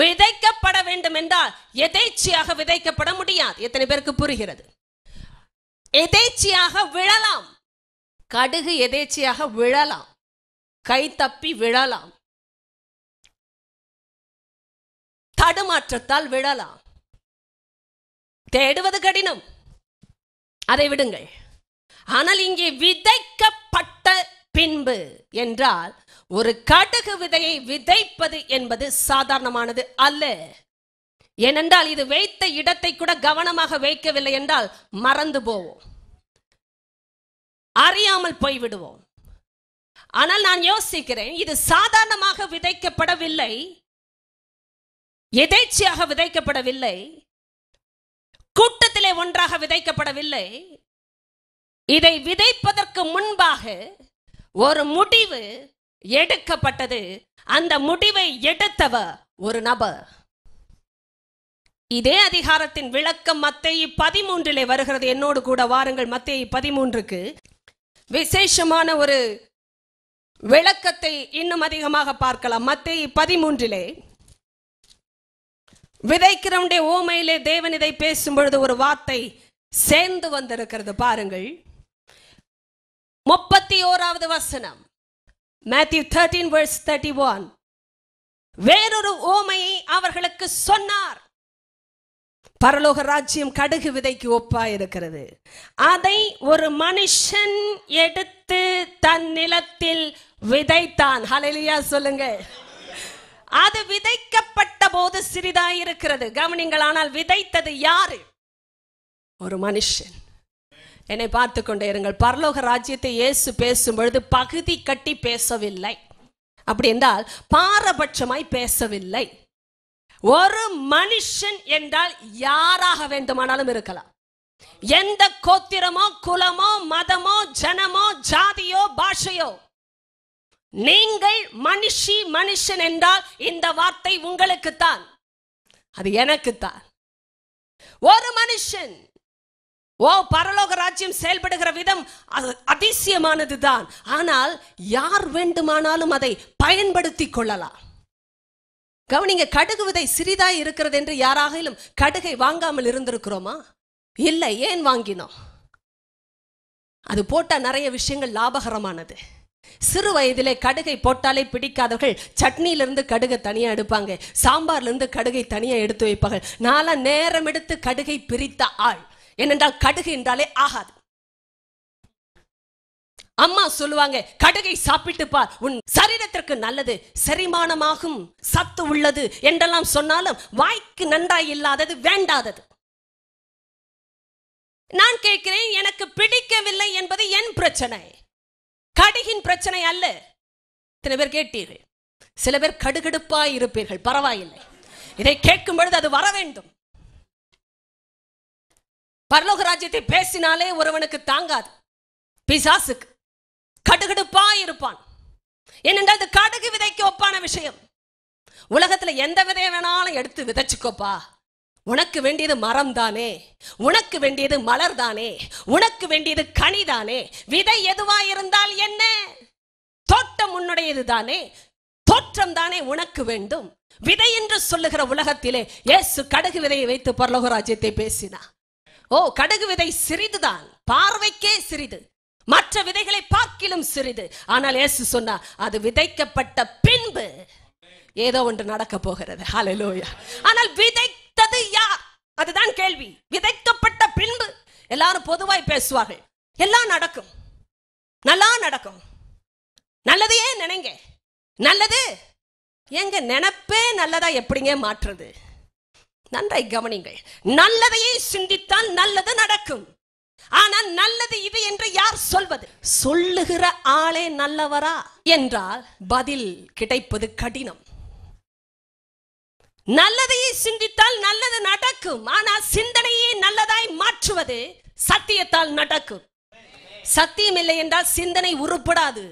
விதைக்கப்பட வேண்டும் என்றால் எதேச்சியாக விதைக்கப்பட முடியாது எத்தனை பேருக்கு புரிகிறது எதேச்சியாக விழலாம் கடுகு எதேச்சியாக விழலாம் கை தப்பி விழலாம் தடுமாற்றத்தால் விழலாம் தேடுவது கடினம் அதை விடுங்கள் ஆனால் இங்கே விதைக்கப்பட்ட பின்பு என்றால் ஒரு கடுகு விதையை விதைப்பது என்பது சாதாரணமானது அல்ல ஏனென்றால் இது வைத்த இடத்தை கூட கவனமாக வைக்கவில்லை என்றால் மறந்து போவோம் அறியாமல் போய்விடுவோம் ஆனால் நான் யோசிக்கிறேன் இது சாதாரணமாக விதைக்கப்படவில்லை எதேச்சியாக விதைக்கப்படவில்லை கூட்டத்திலே ஒன்றாக விதைக்கப்படவில்லை இதை விதைப்பதற்கு முன்பாக ஒரு முடிவு எடுக்கப்பட்டது அந்த முடிவை எடுத்தவ ஒரு நபர் இதே அதிகாரத்தின் விளக்கம் மத்திய பதிமூன்றிலே வருகிறது என்னோடு கூட வாருங்கள் மத்திய பதிமூன்றுக்கு விசேஷமான ஒரு விளக்கத்தை இன்னும் அதிகமாக பார்க்கலாம் மத்திய பதிமூன்றிலே விதைக்கிறவனுடைய ஓமையிலே தேவன் இதை பேசும்பொழுது ஒரு வார்த்தை சேர்ந்து வந்திருக்கிறது பாருங்கள் முப்பத்தி ஓராவது வசனம் Matthew thirteen verse thirty one வேறொரு ஓமையை அவர்களுக்கு சொன்னார் பரலோக ராஜ்யம் கடுகு விதைக்கு ஒப்பா இருக்கிறது அதை ஒரு மனுஷன் எடுத்து தன் நிலத்தில் விதைத்தான் ஹலலியா சொல்லுங்கள் அது விதைக்கப்பட்ட போது சிறிதாய் இருக்கிறது கவனிங்கள் ஆனால் விதைத்தது யாரு ஒரு மனுஷன் என்னை பார்த்து கொண்டே இருங்கள் பரலோக ராஜ்யத்தை இயேசு பேசும் பொழுது பகுதி கட்டி பேசவில்லை அப்படி என்றால் பாரபட்சமாய் பேசவில்லை ஒரு மனுஷன் என்றால் யாராக வேண்டுமானாலும் இருக்கலாம் எந்த கோத்திரமோ குலமோ மதமோ ஜனமோ ஜாதியோ பாஷையோ நீங்கள் மனுஷி மனுஷன் என்றால் இந்த வார்த்தை உங்களுக்கு தான் அது எனக்கு தான் ஒரு மனுஷன் ஓ பரலோக ராஜ்யம் செயல்படுகிற விதம் அதிசயமானது தான் ஆனால் யார் வேண்டுமானாலும் அதை பயன்படுத்தி கொள்ளலாம் கவனிங்க கடுகு விதை சிறிதாய் இருக்கிறது என்று யாராகிலும் கடுகை வாங்காமல் இருந்திருக்கிறோமா இல்லை ஏன் வாங்கினோம் அது போட்டால் நிறைய விஷயங்கள் லாபகரமானது சிறு வயதிலே கடுகை போட்டாலே பிடிக்காதவர்கள் சட்னியிலிருந்து கடுகை தனியா எடுப்பாங்க சாம்பார்லேருந்து கடுகை தனியா எடுத்து வைப்பார்கள் நாலாம் நேரம் எடுத்து கடுகை பிரித்த ஆள் ஏனென்றால் கடுகு என்றாலே ஆகாது அம்மா சொல்லுவாங்க கடுகை சாப்பிட்டு பார் உன் சரீரத்திற்கு நல்லது செரிமானமாகும் சத்து உள்ளது என்றெல்லாம் சொன்னாலும் வாய்க்கு நன்றாய் இல்லாதது வேண்டாதது நான் கேட்கிறேன் எனக்கு பிடிக்கவில்லை என்பது என் பிரச்சனை கடுகின் பிரச்சனை அல்ல இத்தனை பேர் கேட்டீர்கள் சில பேர் கடுகடுப்பாய் இருப்பீர்கள் பரவாயில்லை இதை கேட்கும் பொழுது அது வர வேண்டும் பரலோக ராஜ்யத்தை பேசினாலே ஒருவனுக்கு தாங்காது பிசாசுக்கு கடுகடுப்பாய் இருப்பான் ஏனென்றால் அது கடுகு விதைக்கு ஒப்பான விஷயம் உலகத்துல எந்த விதையை வேணாலும் எடுத்து விதைச்சுக்கோப்பா உனக்கு வேண்டியது மரம் தானே உனக்கு வேண்டியது மலர் தானே உனக்கு வேண்டியது கனி தானே விதை எதுவா இருந்தால் என்ன தோட்டம் உன்னுடையது தானே தோற்றம் தானே உனக்கு வேண்டும் விதை என்று சொல்லுகிற உலகத்திலே இயேசு கடுகு விதையை வைத்து பரலோக ராஜ்யத்தை பேசினார் ஓ கடுகு விதை சிறிதுதான் பார்வைக்கே சிறிது மற்ற விதைகளை பார்க்கிலும் சிறிது ஆனால் இயேசு சொன்னார் அது விதைக்கப்பட்ட பின்பு ஏதோ ஒன்று நடக்க போகிறது ஆனால் விதை விதைத்தது யார் அதுதான் கேள்வி விதைக்கப்பட்ட பின்பு எல்லாரும் பொதுவாய் பேசுவார்கள் எல்லாம் நடக்கும் நல்லா நடக்கும் நல்லதையே நினைங்க நல்லது எங்க நினப்பே நல்லதா எப்படிங்க மாற்றுறது நன்றாய் கவனிங்கள் நல்லதையே சிந்தித்தால் நல்லது நடக்கும் ஆனால் நல்லது இது என்று யார் சொல்வது சொல்லுகிற ஆளே நல்லவரா என்றால் பதில் கிடைப்பது கடினம் நல்லதையே சிந்தித்தால் நல்லது நடக்கும் ஆனால் சிந்தனையே நல்லதாய் மாற்றுவது சத்தியத்தால் நடக்கும் சத்தியம் இல்லை என்றால் சிந்தனை உருப்படாது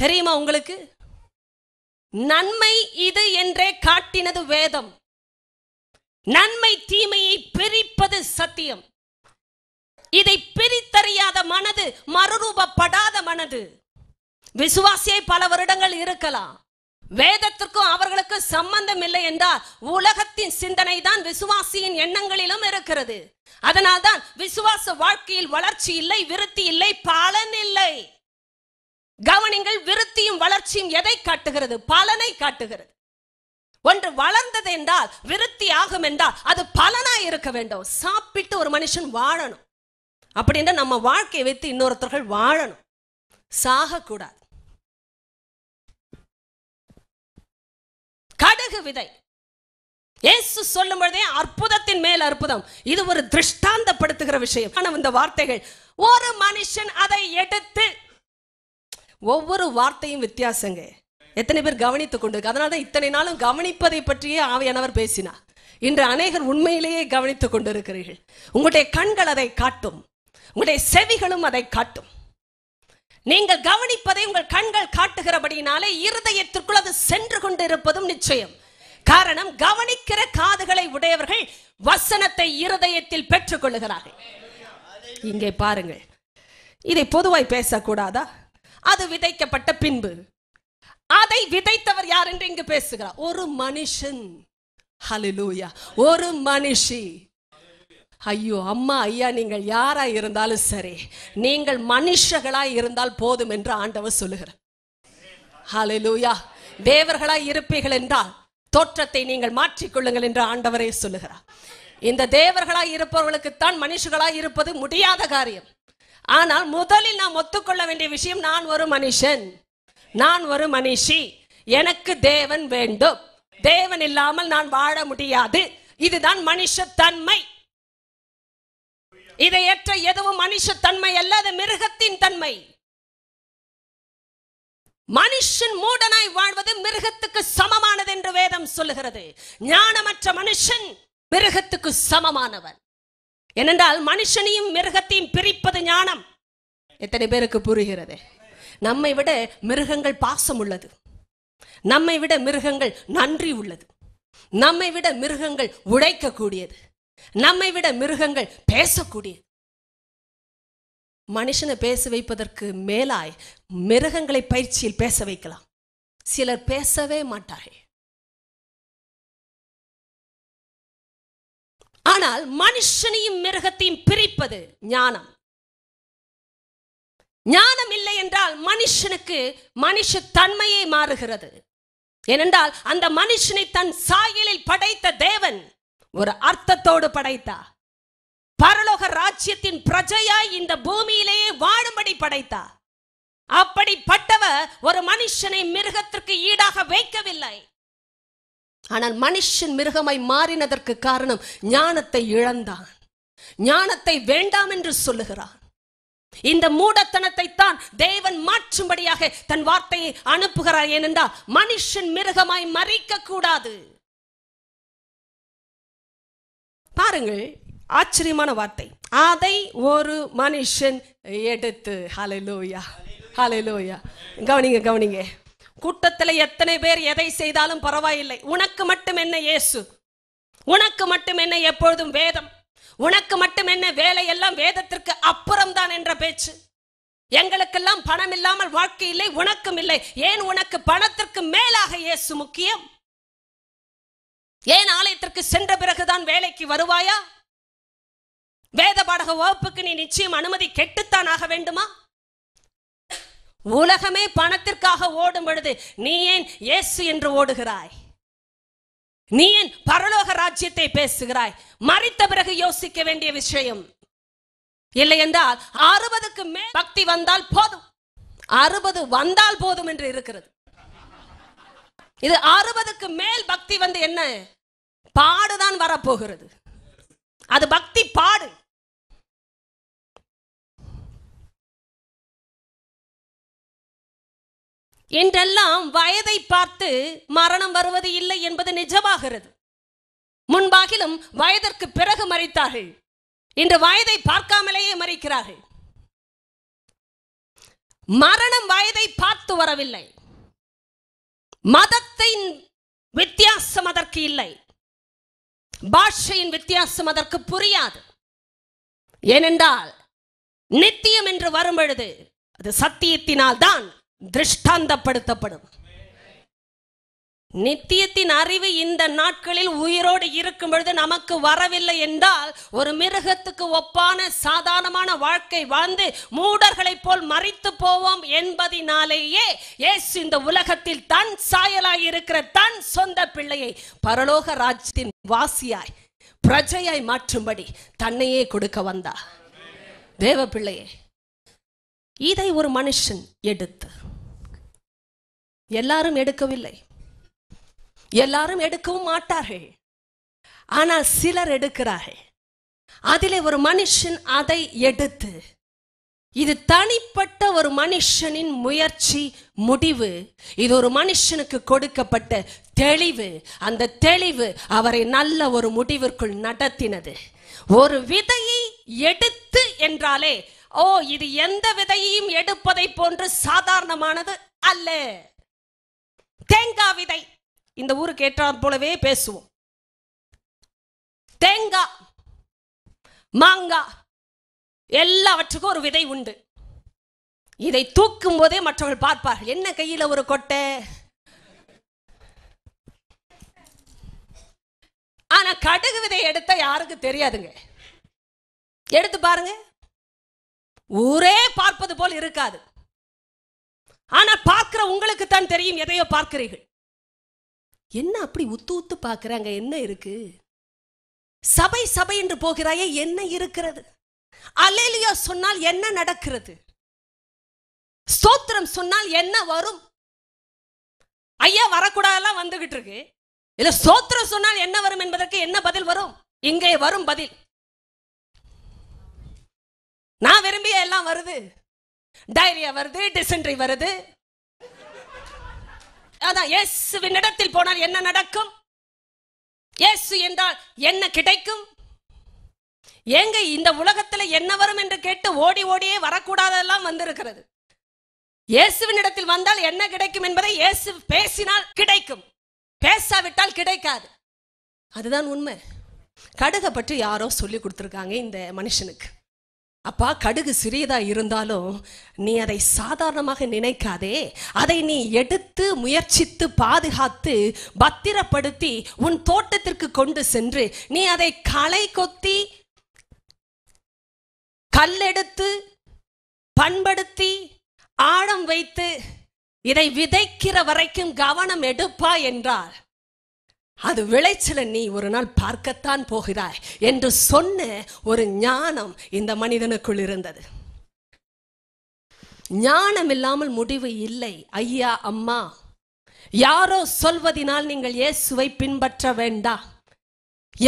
தெரியுமா உங்களுக்கு நன்மை இது என்றே காட்டினது வேதம் நன்மை தீமையை பிரிப்பது சத்தியம் இதை பிரித்தறியாத மனது மறுரூபப்படாத மனது விசுவாசியை பல வருடங்கள் இருக்கலாம் வேதத்திற்கும் அவர்களுக்கு சம்பந்தம் இல்லை என்றால் உலகத்தின் சிந்தனை தான் விசுவாசியின் எண்ணங்களிலும் இருக்கிறது அதனால்தான் விசுவாச வாழ்க்கையில் வளர்ச்சி இல்லை விருத்தி இல்லை பலன் இல்லை கவனிங்கள் விருத்தியும் வளர்ச்சியும் எதை காட்டுகிறது பலனை காட்டுகிறது ஒன்று வளர்ந்தது என்றால் விருத்தி ஆகும் என்றால் அது பலனாய் இருக்க வேண்டும் சாப்பிட்டு ஒரு மனுஷன் வாழணும் அப்படின்ற நம்ம வாழ்க்கையை வைத்து இன்னொருத்தர்கள் வாழணும் சாகக்கூடாது கடுகு விதை ஏசு சொல்லும் பொழுதே அற்புதத்தின் மேல் அற்புதம் இது ஒரு திருஷ்டாந்தப்படுத்துகிற விஷயம் ஆனால் இந்த வார்த்தைகள் ஒரு மனுஷன் அதை எடுத்து ஒவ்வொரு வார்த்தையும் வித்தியாசங்க எத்தனை பேர் கவனித்துக் கொண்டு அதனால தான் இத்தனை நாளும் கவனிப்பதை பற்றியே ஆவியானவர் பேசினார் இன்று அநேகர் உண்மையிலேயே கவனித்துக் கொண்டிருக்கிறீர்கள் உங்களுடைய கண்கள் அதை காட்டும் உங்களுடைய செவிகளும் அதை காட்டும் நீங்கள் கவனிப்பதை உங்கள் கண்கள் காட்டுகிறபடினாலே இருதயத்திற்குள் அது சென்று கொண்டிருப்பதும் நிச்சயம் காரணம் கவனிக்கிற காதுகளை உடையவர்கள் வசனத்தை இருதயத்தில் பெற்றுக் கொள்ளுகிறார்கள் இங்கே பாருங்கள் இதை பொதுவாய் பேசக்கூடாதா அது விதைக்கப்பட்ட பின்பு அதை விதைத்தவர் யார் என்று இங்கு பேசுகிறார் ஒரு மனுஷன் ஒரு மனுஷி ஐயோ அம்மா ஐயா நீங்கள் யாரா இருந்தாலும் சரி நீங்கள் மனுஷர்களாய் இருந்தால் போதும் என்று ஆண்டவர் சொல்லுகிறார் ஹலலூயா தேவர்களாய் இருப்பீர்கள் என்றால் தோற்றத்தை நீங்கள் மாற்றிக்கொள்ளுங்கள் என்று ஆண்டவரே சொல்லுகிறார் இந்த தேவர்களாய் இருப்பவர்களுக்குத்தான் மனுஷர்களாய் இருப்பது முடியாத காரியம் ஆனால் முதலில் நாம் ஒத்துக்கொள்ள வேண்டிய விஷயம் நான் ஒரு மனுஷன் நான் ஒரு மனுஷி எனக்கு தேவன் வேண்டும் தேவன் இல்லாமல் நான் வாழ முடியாது இதுதான் மனுஷ தன்மை இதையற்ற எதுவும் மனுஷ தன்மை அல்ல அது மிருகத்தின் தன்மை மனுஷன் மூடனாய் வாழ்வது மிருகத்துக்கு சமமானது என்று வேதம் சொல்லுகிறது ஞானமற்ற மனுஷன் மிருகத்துக்கு சமமானவன் ஏனென்றால் மனுஷனையும் மிருகத்தையும் பிரிப்பது ஞானம் எத்தனை பேருக்கு புரிகிறது நம்மை விட மிருகங்கள் பாசம் உள்ளது நம்மை விட மிருகங்கள் நன்றி உள்ளது நம்மை விட மிருகங்கள் உழைக்கக்கூடியது நம்மை விட மிருகங்கள் பேசக்கூடிய மனுஷனை பேச வைப்பதற்கு மேலாய் மிருகங்களை பயிற்சியில் பேச வைக்கலாம் சிலர் பேசவே மாட்டார்கள் ஆனால் மனுஷனையும் மிருகத்தையும் பிரிப்பது ஞானம் ஞானம் இல்லை என்றால் மனுஷனுக்கு மனுஷ தன்மையே மாறுகிறது ஏனென்றால் அந்த மனுஷனை தன் சாயலில் படைத்த தேவன் ஒரு அர்த்தத்தோடு படைத்தா பரலோக ராஜ்யத்தின் பிரஜையா இந்த பூமியிலேயே வாழும்படி படைத்தா அப்படிப்பட்டவ ஒரு மனுஷனை மிருகத்திற்கு ஈடாக வைக்கவில்லை ஆனால் மனுஷன் மிருகமாய் மாறினதற்கு காரணம் ஞானத்தை இழந்தான் ஞானத்தை வேண்டாம் என்று சொல்லுகிறான் இந்த மூடத்தனத்தை தான் தேவன் மாற்றும்படியாக தன் வார்த்தையை அனுப்புகிறார் ஏனென்றால் மனுஷன் மிருகமாய் மறிக்க கூடாது பாருங்கள் ஆச்சரியமான வார்த்தை அதை ஒரு மனுஷன் எடுத்து ஹலலோயா ஹலலோயா கவனிங்க கவனிங்க கூட்டத்தில் எத்தனை பேர் எதை செய்தாலும் பரவாயில்லை உனக்கு மட்டும் என்ன இயேசு உனக்கு மட்டும் என்ன எப்பொழுதும் வேதம் உனக்கு மட்டும் என்ன வேலை எல்லாம் வேதத்திற்கு அப்புறம் தான் என்ற பேச்சு எங்களுக்கெல்லாம் பணம் இல்லாமல் வாழ்க்கை இல்லை உனக்கும் இல்லை ஏன் உனக்கு பணத்திற்கு மேலாக இயேசு முக்கியம் ஏன் ஆலயத்திற்கு சென்ற பிறகுதான் வேலைக்கு வருவாயா வேத பாடக வகுப்புக்கு நீ நிச்சயம் அனுமதி கெட்டுத்தான் ஆக வேண்டுமா உலகமே பணத்திற்காக ஓடும் பொழுது நீ ஏன் இயேசு என்று ஓடுகிறாய் நீ ஏன் பரலோக ராஜ்யத்தை பேசுகிறாய் மறித்த பிறகு யோசிக்க வேண்டிய விஷயம் இல்லை என்றால் அறுபதுக்கு மேல் பக்தி வந்தால் போதும் அறுபது வந்தால் போதும் என்று இருக்கிறது இது அறுபதுக்கு மேல் பக்தி வந்து என்ன பாடுதான் வரப்போகிறது அது பக்தி பாடு என்றெல்லாம் வயதை பார்த்து மரணம் வருவது இல்லை என்பது நிஜமாகிறது முன்பாகிலும் வயதிற்கு பிறகு மறித்தார்கள் இன்று வயதை பார்க்காமலேயே மறிக்கிறார்கள் மரணம் வயதை பார்த்து வரவில்லை மதத்தின் வித்தியாசம் அதற்கு இல்லை பாஷையின் வித்தியாசம் அதற்கு புரியாது ஏனென்றால் நித்தியம் என்று வரும் பொழுது அது சத்தியத்தினால் தான் திருஷ்டாந்தப்படுத்தப்படும் நித்தியத்தின் அறிவு இந்த நாட்களில் உயிரோடு இருக்கும் பொழுது நமக்கு வரவில்லை என்றால் ஒரு மிருகத்துக்கு ஒப்பான சாதாரணமான வாழ்க்கை வாழ்ந்து மூடர்களைப் போல் மறித்து போவோம் என்பதினாலேயே இயேசு இந்த உலகத்தில் தன் சாயலாய் இருக்கிற தன் சொந்த பிள்ளையை பரலோக ராஜ்யத்தின் வாசியாய் பிரஜையாய் மாற்றும்படி தன்னையே கொடுக்க வந்தா தேவ பிள்ளையே இதை ஒரு மனுஷன் எடுத்து எல்லாரும் எடுக்கவில்லை எல்லாரும் எடுக்கவும் மாட்டார்கள் ஆனால் சிலர் எடுக்கிறார்கள் அதிலே ஒரு மனுஷன் அதை எடுத்து இது தனிப்பட்ட ஒரு மனுஷனின் முயற்சி முடிவு இது ஒரு மனுஷனுக்கு கொடுக்கப்பட்ட தெளிவு அந்த தெளிவு அவரை நல்ல ஒரு முடிவிற்குள் நடத்தினது ஒரு விதையை எடுத்து என்றாலே ஓ இது எந்த விதையையும் எடுப்பதை போன்று சாதாரணமானது அல்ல தேங்காய் விதை இந்த ஊருக்கு ஏற்றாற் போலவே பேசுவோம் தேங்காய் மாங்காய் எல்லாவற்றுக்கும் ஒரு விதை உண்டு இதை தூக்கும் போதே மற்றவர்கள் பார்ப்பார்கள் என்ன கையில் ஒரு கொட்டை ஆனா கடுகு விதை எடுத்த யாருக்கு தெரியாதுங்க எடுத்து பாருங்க ஊரே பார்ப்பது போல் இருக்காது ஆனா பார்க்கிற உங்களுக்கு தான் தெரியும் எதையோ பார்க்கிறீர்கள் என்ன அப்படி உத்து உத்து பார்க்குறாங்க என்ன இருக்கு சபை சபை என்று போகிறாயே என்ன இருக்கிறது அலேலியா சொன்னால் என்ன நடக்கிறது ஸ்தோத்திரம் சொன்னால் என்ன வரும் ஐயா வரக்கூடாதெல்லாம் வந்துகிட்டு இருக்கு இல்ல ஸ்தோத்திரம் சொன்னால் என்ன வரும் என்பதற்கு என்ன பதில் வரும் இங்கே வரும் பதில் நான் விரும்பிய எல்லாம் வருது டைரியா வருது டிசென்ட்ரி வருது அதான் இயேசுவின் இடத்தில் போனால் என்ன நடக்கும் இயேசு என்றால் என்ன கிடைக்கும் ஏங்க இந்த உலகத்துல என்ன வரும் என்று கேட்டு ஓடி ஓடியே வரக்கூடாதெல்லாம் வந்திருக்கிறது இயேசுவின் இடத்தில் வந்தால் என்ன கிடைக்கும் என்பதை இயேசு பேசினால் கிடைக்கும் பேசாவிட்டால் கிடைக்காது அதுதான் உண்மை கடுகை பற்றி யாரோ சொல்லி கொடுத்துருக்காங்க இந்த மனுஷனுக்கு அப்பா கடுகு சிறியதா இருந்தாலும் நீ அதை சாதாரணமாக நினைக்காதே அதை நீ எடுத்து முயற்சித்து பாதுகாத்து பத்திரப்படுத்தி உன் தோட்டத்திற்கு கொண்டு சென்று நீ அதை களை கொத்தி கல்லெடுத்து பண்படுத்தி ஆழம் வைத்து இதை விதைக்கிற வரைக்கும் கவனம் எடுப்பா என்றார் அது விளைச்சலை நீ ஒரு நாள் பார்க்கத்தான் போகிறாய் என்று சொன்ன ஒரு ஞானம் இந்த மனிதனுக்குள் இருந்தது ஞானம் இல்லாமல் முடிவு இல்லை ஐயா அம்மா யாரோ சொல்வதினால் நீங்கள் இயேசுவை பின்பற்ற வேண்டாம்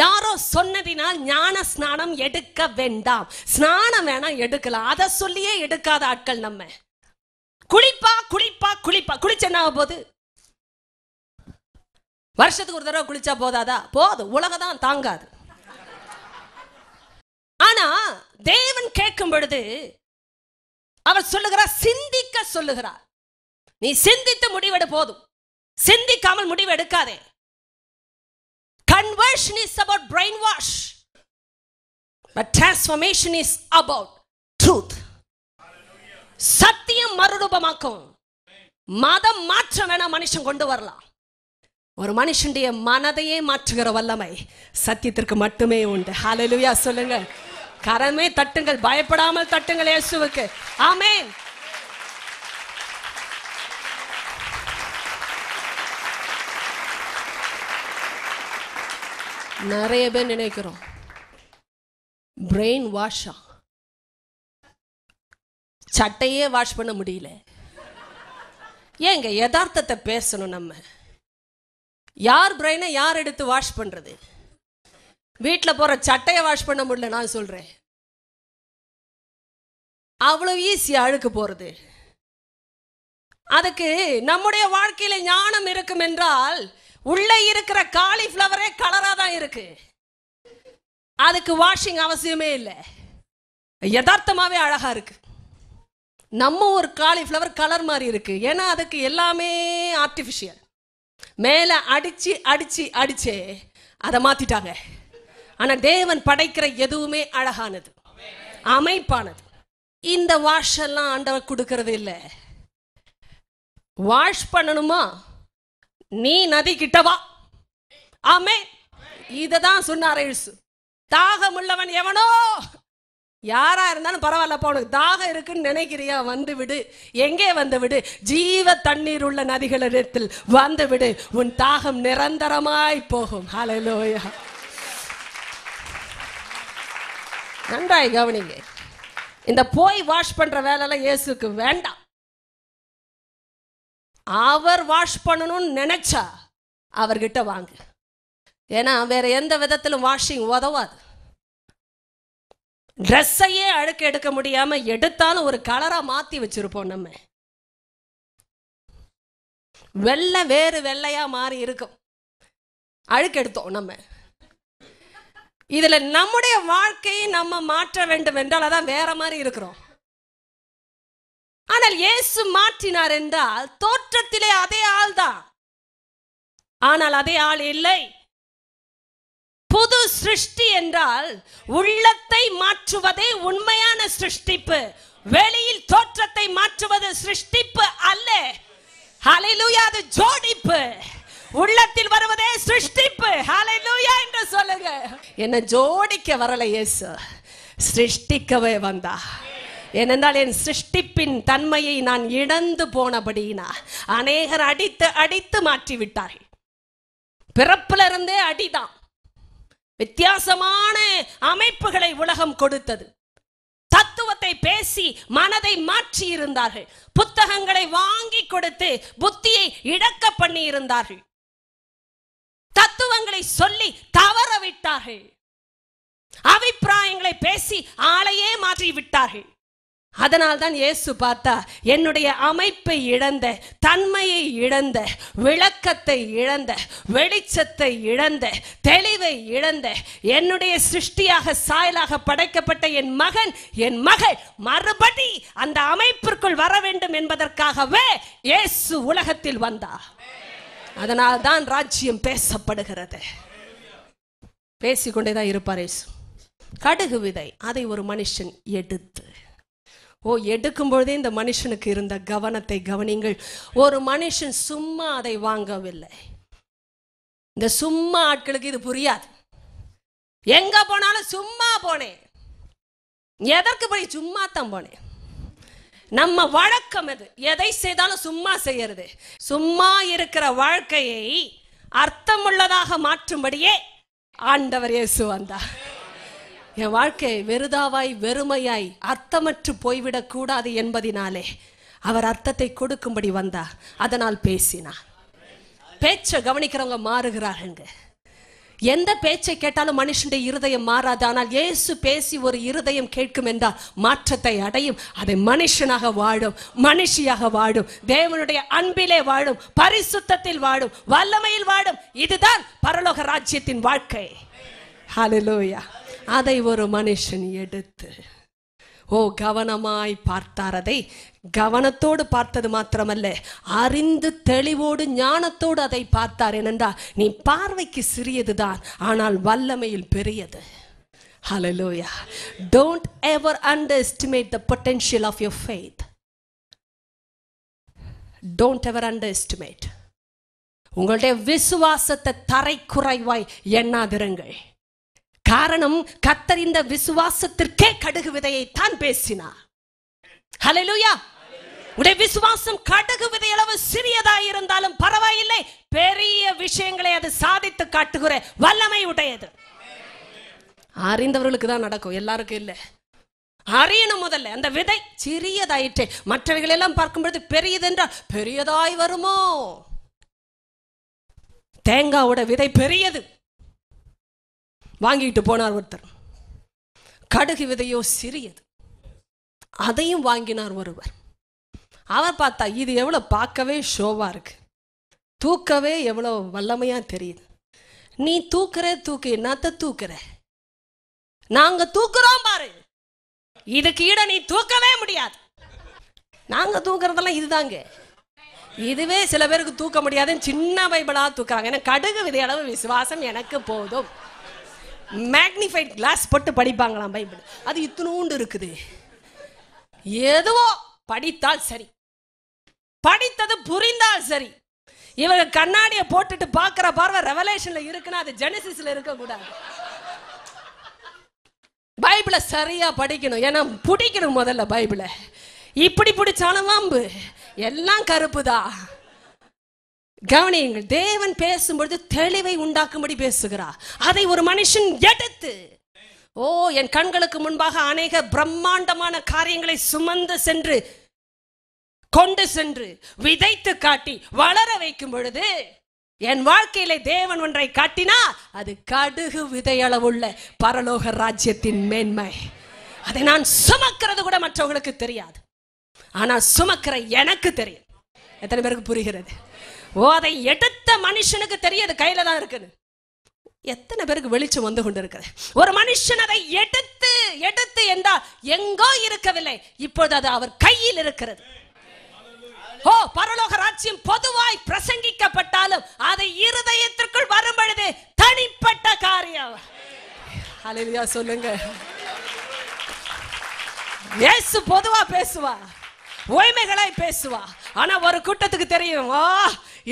யாரோ சொன்னதினால் ஞான ஸ்நானம் எடுக்க வேண்டாம் ஸ்நானம் வேணாம் எடுக்கலாம் அதை சொல்லியே எடுக்காத ஆட்கள் நம்ம குளிப்பா குளிப்பா குளிப்பா குளிச்சென்னாக போகுது வருஷத்துக்கு ஒரு தடவை குளிச்சா போதாதா போதும் உலகம் தான் தாங்காது ஆனா தேவன் கேட்கும் பொழுது அவர் சொல்லுகிறார் சிந்திக்க சொல்லுகிறார் நீ சிந்தித்து முடிவெடு போதும் சிந்திக்காமல் முடிவு எடுக்காதே conversion is about brainwash but is about truth சத்தியம் மறுரூபமாக்கும் மதம் மாற்றம் வேணா மனுஷன் கொண்டு வரலாம் ஒரு மனுஷனுடைய மனதையே மாற்றுகிற வல்லமை சத்தியத்திற்கு மட்டுமே உண்டு ஹாலலுயா சொல்லுங்க கரமே தட்டுங்கள் பயப்படாமல் தட்டுங்கள் இயேசுவுக்கு ஆமே நிறைய பேர் நினைக்கிறோம் பிரெயின் வாஷா சட்டையே வாஷ் பண்ண முடியல ஏங்க யதார்த்தத்தை பேசணும் நம்ம யார் பிரெயினை யார் எடுத்து வாஷ் பண்ணுறது வீட்டில் போகிற சட்டையை வாஷ் பண்ண முடியல நான் சொல்கிறேன் அவ்வளோ ஈஸியாக அழுக்கு போகிறது அதுக்கு நம்முடைய வாழ்க்கையில் ஞானம் இருக்கும் என்றால் உள்ளே இருக்கிற காலிஃப்ளவரே கலராக தான் இருக்கு அதுக்கு வாஷிங் அவசியமே இல்லை யதார்த்தமாகவே அழகாக இருக்குது நம்ம ஒரு காலிஃப்ளவர் கலர் மாதிரி இருக்குது ஏன்னா அதுக்கு எல்லாமே ஆர்டிஃபிஷியல் மேல அடிச்சு அடிச்சு அடிச்சு அதை மாத்திட்டாங்க ஆனா தேவன் படைக்கிற எதுவுமே அழகானது அமைப்பானது இந்த வாஷ் எல்லாம் ஆண்டவர் கொடுக்கறது இல்லை வாஷ் பண்ணணுமா நீ நதி கிட்டவா ஆமே இததான் சொன்னார் எழுசு எவனோ யாரா இருந்தாலும் பரவாயில்லப்பா உனக்கு தாகம் இருக்குன்னு நினைக்கிறியா வந்து விடு எங்கே வந்து விடு ஜீவ தண்ணீர் உள்ள நதிகளிடத்தில் வந்து விடு உன் தாகம் நிரந்தரமாய் போகும் ஹலலோயா நன்றாய் கவனிங்க இந்த போய் வாஷ் பண்ற எல்லாம் இயேசுக்கு வேண்டாம் அவர் வாஷ் பண்ணணும்னு நினைச்சா அவர்கிட்ட வாங்க ஏன்னா வேற எந்த விதத்திலும் வாஷிங் உதவாது ட்ரெஸ்ஸையே அழுக்க எடுக்க முடியாமல் எடுத்தாலும் ஒரு கலராக மாற்றி வச்சிருப்போம் நம்ம வெள்ளை வேறு வெள்ளையாக மாறி இருக்கும் அழுக்கு எடுத்தோம் நம்ம இதில் நம்முடைய வாழ்க்கையை நம்ம மாற்ற வேண்டும் என்றால் அதான் வேற மாதிரி இருக்கிறோம் ஆனால் இயேசு மாற்றினார் என்றால் தோற்றத்திலே அதே ஆள் தான் ஆனால் அதே ஆள் இல்லை புது சிருஷ்டி என்றால் உள்ளத்தை மாற்றுவதே உண்மையான சிருஷ்டிப்பு வெளியில் தோற்றத்தை மாற்றுவது சிருஷ்டிப்பு அல்ல ஹalleluya அது ஜோடிப்பு உள்ளத்தில் வருவதே சிருஷ்டிப்பு ஹalleluya என்று சொல்லுங்க என்ன ஜோடிக்க வரல இயேசு சிருஷ்டிக்கவே வந்தா ஏனென்றால் என் சிருஷ்டிப்பின் தன்மையை நான் இழந்து போனபடினா அநேகர் அடித்து அடித்து மாற்றி விட்டார்கள் பிறப்பிலிருந்தே அடிதான் வித்தியாசமான அமைப்புகளை உலகம் கொடுத்தது தத்துவத்தை பேசி மனதை மாற்றி இருந்தார்கள் புத்தகங்களை வாங்கி கொடுத்து புத்தியை இழக்க பண்ணி இருந்தார்கள் தத்துவங்களை சொல்லி தவற விட்டார்கள் அபிப்பிராயங்களை பேசி ஆளையே மாற்றி விட்டார்கள் அதனால் தான் இயேசு பார்த்தா என்னுடைய அமைப்பை இழந்த தன்மையை இழந்த விளக்கத்தை இழந்த வெளிச்சத்தை இழந்த தெளிவை இழந்த என்னுடைய சிருஷ்டியாக சாயலாக படைக்கப்பட்ட என் மகன் என் மகள் மறுபடி அந்த அமைப்பிற்குள் வர வேண்டும் என்பதற்காகவே இயேசு உலகத்தில் வந்தார் அதனால் தான் ராஜ்யம் பேசப்படுகிறது பேசிக்கொண்டே தான் இருப்பார் கடுகு விதை அதை ஒரு மனுஷன் எடுத்து ஓ எடுக்கும் பொழுதே இந்த மனுஷனுக்கு இருந்த கவனத்தை கவனிங்கள் ஒரு மனுஷன் சும்மா அதை வாங்கவில்லை இந்த சும்மா ஆட்களுக்கு இது புரியாது எங்க போனாலும் சும்மா போனேன் எதற்கு போய் சும்மா தான் போனேன் நம்ம வழக்கம் இது எதை செய்தாலும் சும்மா செய்யறது சும்மா இருக்கிற வாழ்க்கையை அர்த்தமுள்ளதாக மாற்றும்படியே ஆண்டவர் இயேசு வந்தார் என் வாழ்க்கை வெறுதாவாய் வெறுமையாய் அர்த்தமற்று போய்விடக் கூடாது என்பதினாலே அவர் அர்த்தத்தை கொடுக்கும்படி வந்தார் அதனால் பேசினார் பேச்சை கவனிக்கிறவங்க மாறுகிறாருங்க எந்த பேச்சை கேட்டாலும் மனுஷனுடைய இருதயம் மாறாது ஆனால் இயேசு பேசி ஒரு இருதயம் கேட்கும் என்றால் மாற்றத்தை அடையும் அதை மனுஷனாக வாழும் மனுஷியாக வாழும் தேவனுடைய அன்பிலே வாழும் பரிசுத்தத்தில் வாழும் வல்லமையில் வாழும் இதுதான் பரலோக ராஜ்யத்தின் வாழ்க்கை ஹலோ அதை ஒரு மனுஷன் எடுத்து ஓ கவனமாய் பார்த்தார் அதை கவனத்தோடு பார்த்தது மாத்திரமல்ல அறிந்து தெளிவோடு ஞானத்தோடு அதை பார்த்தார் என்னென்றா நீ பார்வைக்கு சிறியதுதான் ஆனால் வல்லமையில் பெரியது hallelujah don't ever underestimate the potential of your faith don't ever underestimate உங்களுடைய விசுவாசத்தை தரைக்குறைவாய் எண்ணாதிருங்கள் காரணம் கத்தர் இந்த விசுவாசத்திற்கே கடுகு விதையை தான் பேசினார் ஹலெலுயா உடைய விசுவாசம் கடுகு விதை அளவு சிறியதா இருந்தாலும் பரவாயில்லை பெரிய விஷயங்களை அது சாதித்து காட்டுகிற வல்லமை உடையது அறிந்தவர்களுக்கு தான் நடக்கும் எல்லாருக்கும் இல்லை அறியணும் முதல்ல அந்த விதை சிறியதாயிட்டே மற்றவைகள் எல்லாம் பார்க்கும்பொழுது பெரியது என்றால் பெரியதாய் வருமோ தேங்காவோட விதை பெரியது வாங்கிட்டு போனார் ஒருத்தர் கடுகு விதையோ சிறியது அதையும் வாங்கினார் ஒருவர் அவர் பார்த்தா இது எவ்வளோ பார்க்கவே ஷோவாக இருக்குது தூக்கவே எவ்வளோ வல்லமையாக தெரியுது நீ தூக்குற தூக்கு என்னத்த தூக்குற நாங்கள் தூக்குறோம் பாரு இதுக்கு ஈட நீ தூக்கவே முடியாது நாங்கள் தூக்குறதெல்லாம் இதுதாங்க இதுவே சில பேருக்கு தூக்க முடியாதுன்னு சின்ன பைபிளாக தூக்குறாங்க ஏன்னா கடுகு விதையளவு விசுவாசம் எனக்கு போதும் மேக்னிஃபைட் கிளாஸ் போட்டு படிப்பாங்களாம் பைபிள் அது இத்தனோண்டு இருக்குது ஏதோ படித்தால் சரி படித்தது புரிந்தால் சரி இவங்க கண்ணாடியை போட்டுட்டு பார்க்குற பார்வை ரெவலேஷன்ல இருக்குன்னா அது ஜெனசிஸ்ல இருக்கக்கூடாது பைபிளை சரியா படிக்கணும் ஏன்னா பிடிக்கணும் முதல்ல பைபிளை இப்படி பிடிச்சாலும் வாம்பு எல்லாம் கருப்பு தான் கவனியுங்கள் தேவன் பேசும்பொழுது தெளிவை உண்டாக்கும்படி பேசுகிறார் அதை ஒரு மனுஷன் எடுத்து ஓ என் கண்களுக்கு முன்பாக அநேக பிரம்மாண்டமான காரியங்களை சுமந்து சென்று கொண்டு சென்று விதைத்து காட்டி வளர வைக்கும் பொழுது என் வாழ்க்கையில தேவன் ஒன்றை காட்டினா அது கடுகு விதையளவுள்ள பரலோக ராஜ்யத்தின் மேன்மை அதை நான் சுமக்கிறது கூட மற்றவங்களுக்கு தெரியாது ஆனா சுமக்கிற எனக்கு தெரியும் எத்தனை பேருக்கு புரிகிறது அதை எடுத்த மனுஷனுக்கு தெரியாது கையில தான் இருக்குது எத்தனை பேருக்கு வெளிச்சம் வந்து கொண்டு ஒரு மனுஷன் அதை எடுத்து எடுத்து என்றால் எங்கோ இருக்கவில்லை இப்பொழுது அது அவர் கையில் இருக்கிறது ஓ பரலோக ராஜ்யம் பொதுவாய் பிரசங்கிக்கப்பட்டாலும் அதை இருதயத்திற்குள் வரும் பொழுது தனிப்பட்ட காரியம் அலையா சொல்லுங்க இயேசு பொதுவா பேசுவா உண்மைகளை பேசுவா ஆனா ஒரு கூட்டத்துக்கு தெரியும்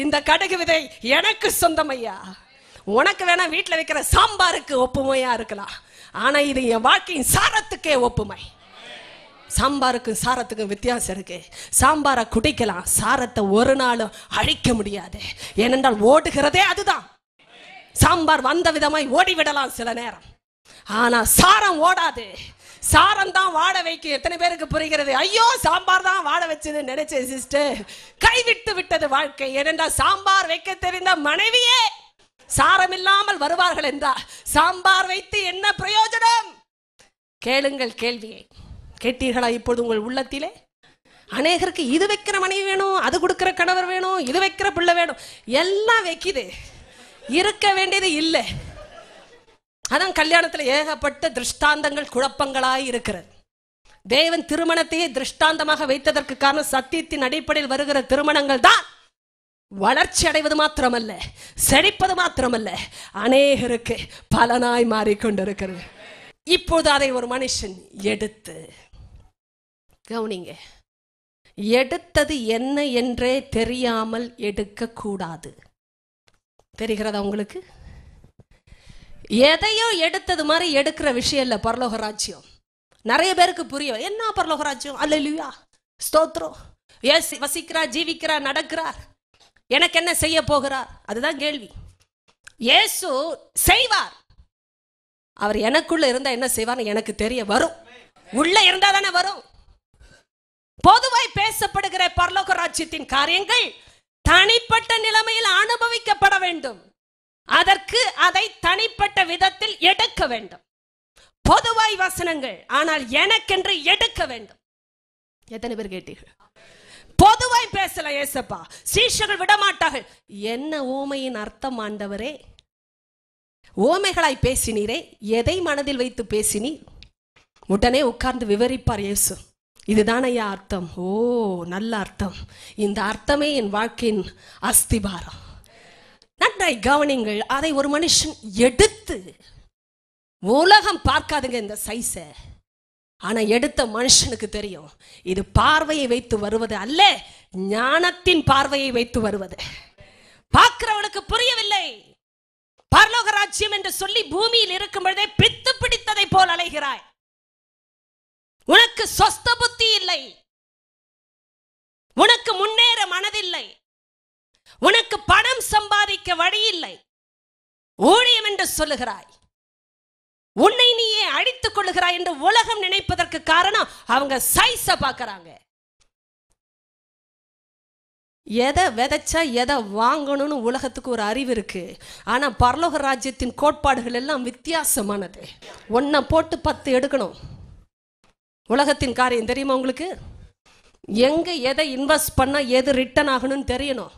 இந்த கடுகு விதை எனக்கு சொந்தமையா உனக்கு வேணா வீட்டில் வைக்கிற சாம்பாருக்கு ஒப்புமையா இருக்கலாம் ஆனா இது என் வாழ்க்கையின் சாரத்துக்கே ஒப்புமை சாம்பாருக்கும் சாரத்துக்கும் வித்தியாசம் இருக்கு சாம்பாரை குடிக்கலாம் சாரத்தை ஒரு நாளும் அழிக்க முடியாது ஏனென்றால் ஓடுகிறதே அதுதான் சாம்பார் வந்த விதமாய் ஓடிவிடலாம் சில நேரம் ஆனா சாரம் ஓடாது சாரம் தான் வாட வைக்கும் எத்தனை பேருக்கு புரிகிறது ஐயோ சாம்பார் தான் வாட வச்சது நினைச்சேன் சிஸ்டர் கைவிட்டு விட்டது வாழ்க்கை ஏனென்றால் சாம்பார் வைக்க தெரிந்த மனைவியே சாரம் இல்லாமல் வருவார்கள் என்றா சாம்பார் வைத்து என்ன பிரயோஜனம் கேளுங்கள் கேள்வியை கேட்டீர்களா இப்போது உங்கள் உள்ளத்திலே அநேகருக்கு இது வைக்கிற மனைவி வேணும் அது கொடுக்கிற கணவர் வேணும் இது வைக்கிற பிள்ளை வேணும் எல்லாம் வைக்குது இருக்க வேண்டியது இல்லை அதான் கல்யாணத்தில் ஏகப்பட்ட திருஷ்டாந்தங்கள் குழப்பங்களாய் இருக்கிறது தேவன் திருமணத்தையே திருஷ்டாந்தமாக வைத்ததற்கு காரணம் சத்தியத்தின் அடிப்படையில் வருகிற திருமணங்கள் தான் வளர்ச்சி அடைவது மாத்திரமல்ல செழிப்பது மாத்திரமல்ல அநேகருக்கு பலனாய் மாறிக்கொண்டிருக்கிறது இப்போது அதை ஒரு மனுஷன் எடுத்து கவுனிங்க எடுத்தது என்ன என்றே தெரியாமல் எடுக்கக்கூடாது தெரிகிறதா உங்களுக்கு எதையோ எடுத்தது மாதிரி எடுக்கிற விஷயம் இல்லை பரலோக ராஜ்யம் நிறைய பேருக்கு புரியும் என்ன பரலோக ராஜ்யம் அல்ல இல்லையா ஸ்தோத்ரோ எஸ் வசிக்கிறார் ஜீவிக்கிறார் நடக்கிறார் எனக்கு என்ன செய்ய போகிறார் அதுதான் கேள்வி இயேசு செய்வார் அவர் எனக்குள்ள இருந்தா என்ன செய்வார் எனக்கு தெரிய வரும் உள்ள இருந்தா தானே வரும் பொதுவாய் பேசப்படுகிற பரலோக ராஜ்யத்தின் காரியங்கள் தனிப்பட்ட நிலைமையில் அனுபவிக்கப்பட வேண்டும் அதற்கு அதை தனிப்பட்ட விதத்தில் எடுக்க வேண்டும் பொதுவாய் வசனங்கள் ஆனால் எனக்கென்று எடுக்க வேண்டும் எத்தனை பேர் கேட்டீர்கள் பொதுவாய் பேசல ஏசப்பா சீஷர்கள் விடமாட்டார்கள் என்ன ஓமையின் அர்த்தம் ஆண்டவரே ஓமைகளாய் பேசினீரே எதை மனதில் வைத்து பேசினீர் உடனே உட்கார்ந்து விவரிப்பார் இயேசு இதுதான் ஐயா அர்த்தம் ஓ நல்ல அர்த்தம் இந்த அர்த்தமே என் வாழ்க்கையின் அஸ்திபாரம் நன்றாய் கவனிங்கள் அதை ஒரு மனுஷன் எடுத்து உலகம் பார்க்காதுங்க இந்த சைஸை ஆனால் எடுத்த மனுஷனுக்கு தெரியும் இது பார்வையை வைத்து வருவது அல்ல ஞானத்தின் பார்வையை வைத்து வருவது பார்க்கிறவனுக்கு புரியவில்லை பரலோக ராஜ்யம் என்று சொல்லி பூமியில் இருக்கும் பொழுதே பித்து பிடித்ததை போல் அலைகிறாய் உனக்கு சொஸ்த புத்தி இல்லை உனக்கு முன்னேற மனதில்லை உனக்கு பணம் சம்பாதிக்க வழி இல்லை ஊழியம் என்று சொல்லுகிறாய் உன்னை நீயே அழித்துக் கொள்ளுகிறாய் என்று உலகம் நினைப்பதற்கு காரணம் அவங்க சைஸ பாக்குறாங்க எதை விதைச்சா எதை வாங்கணும்னு உலகத்துக்கு ஒரு அறிவு இருக்கு ஆனா பரலோக ராஜ்யத்தின் கோட்பாடுகள் எல்லாம் வித்தியாசமானது ஒன்றை போட்டு பத்து எடுக்கணும் உலகத்தின் காரியம் தெரியுமா உங்களுக்கு எங்க எதை இன்வெஸ்ட் பண்ணா எது ரிட்டர்ன் ஆகணும்னு தெரியணும்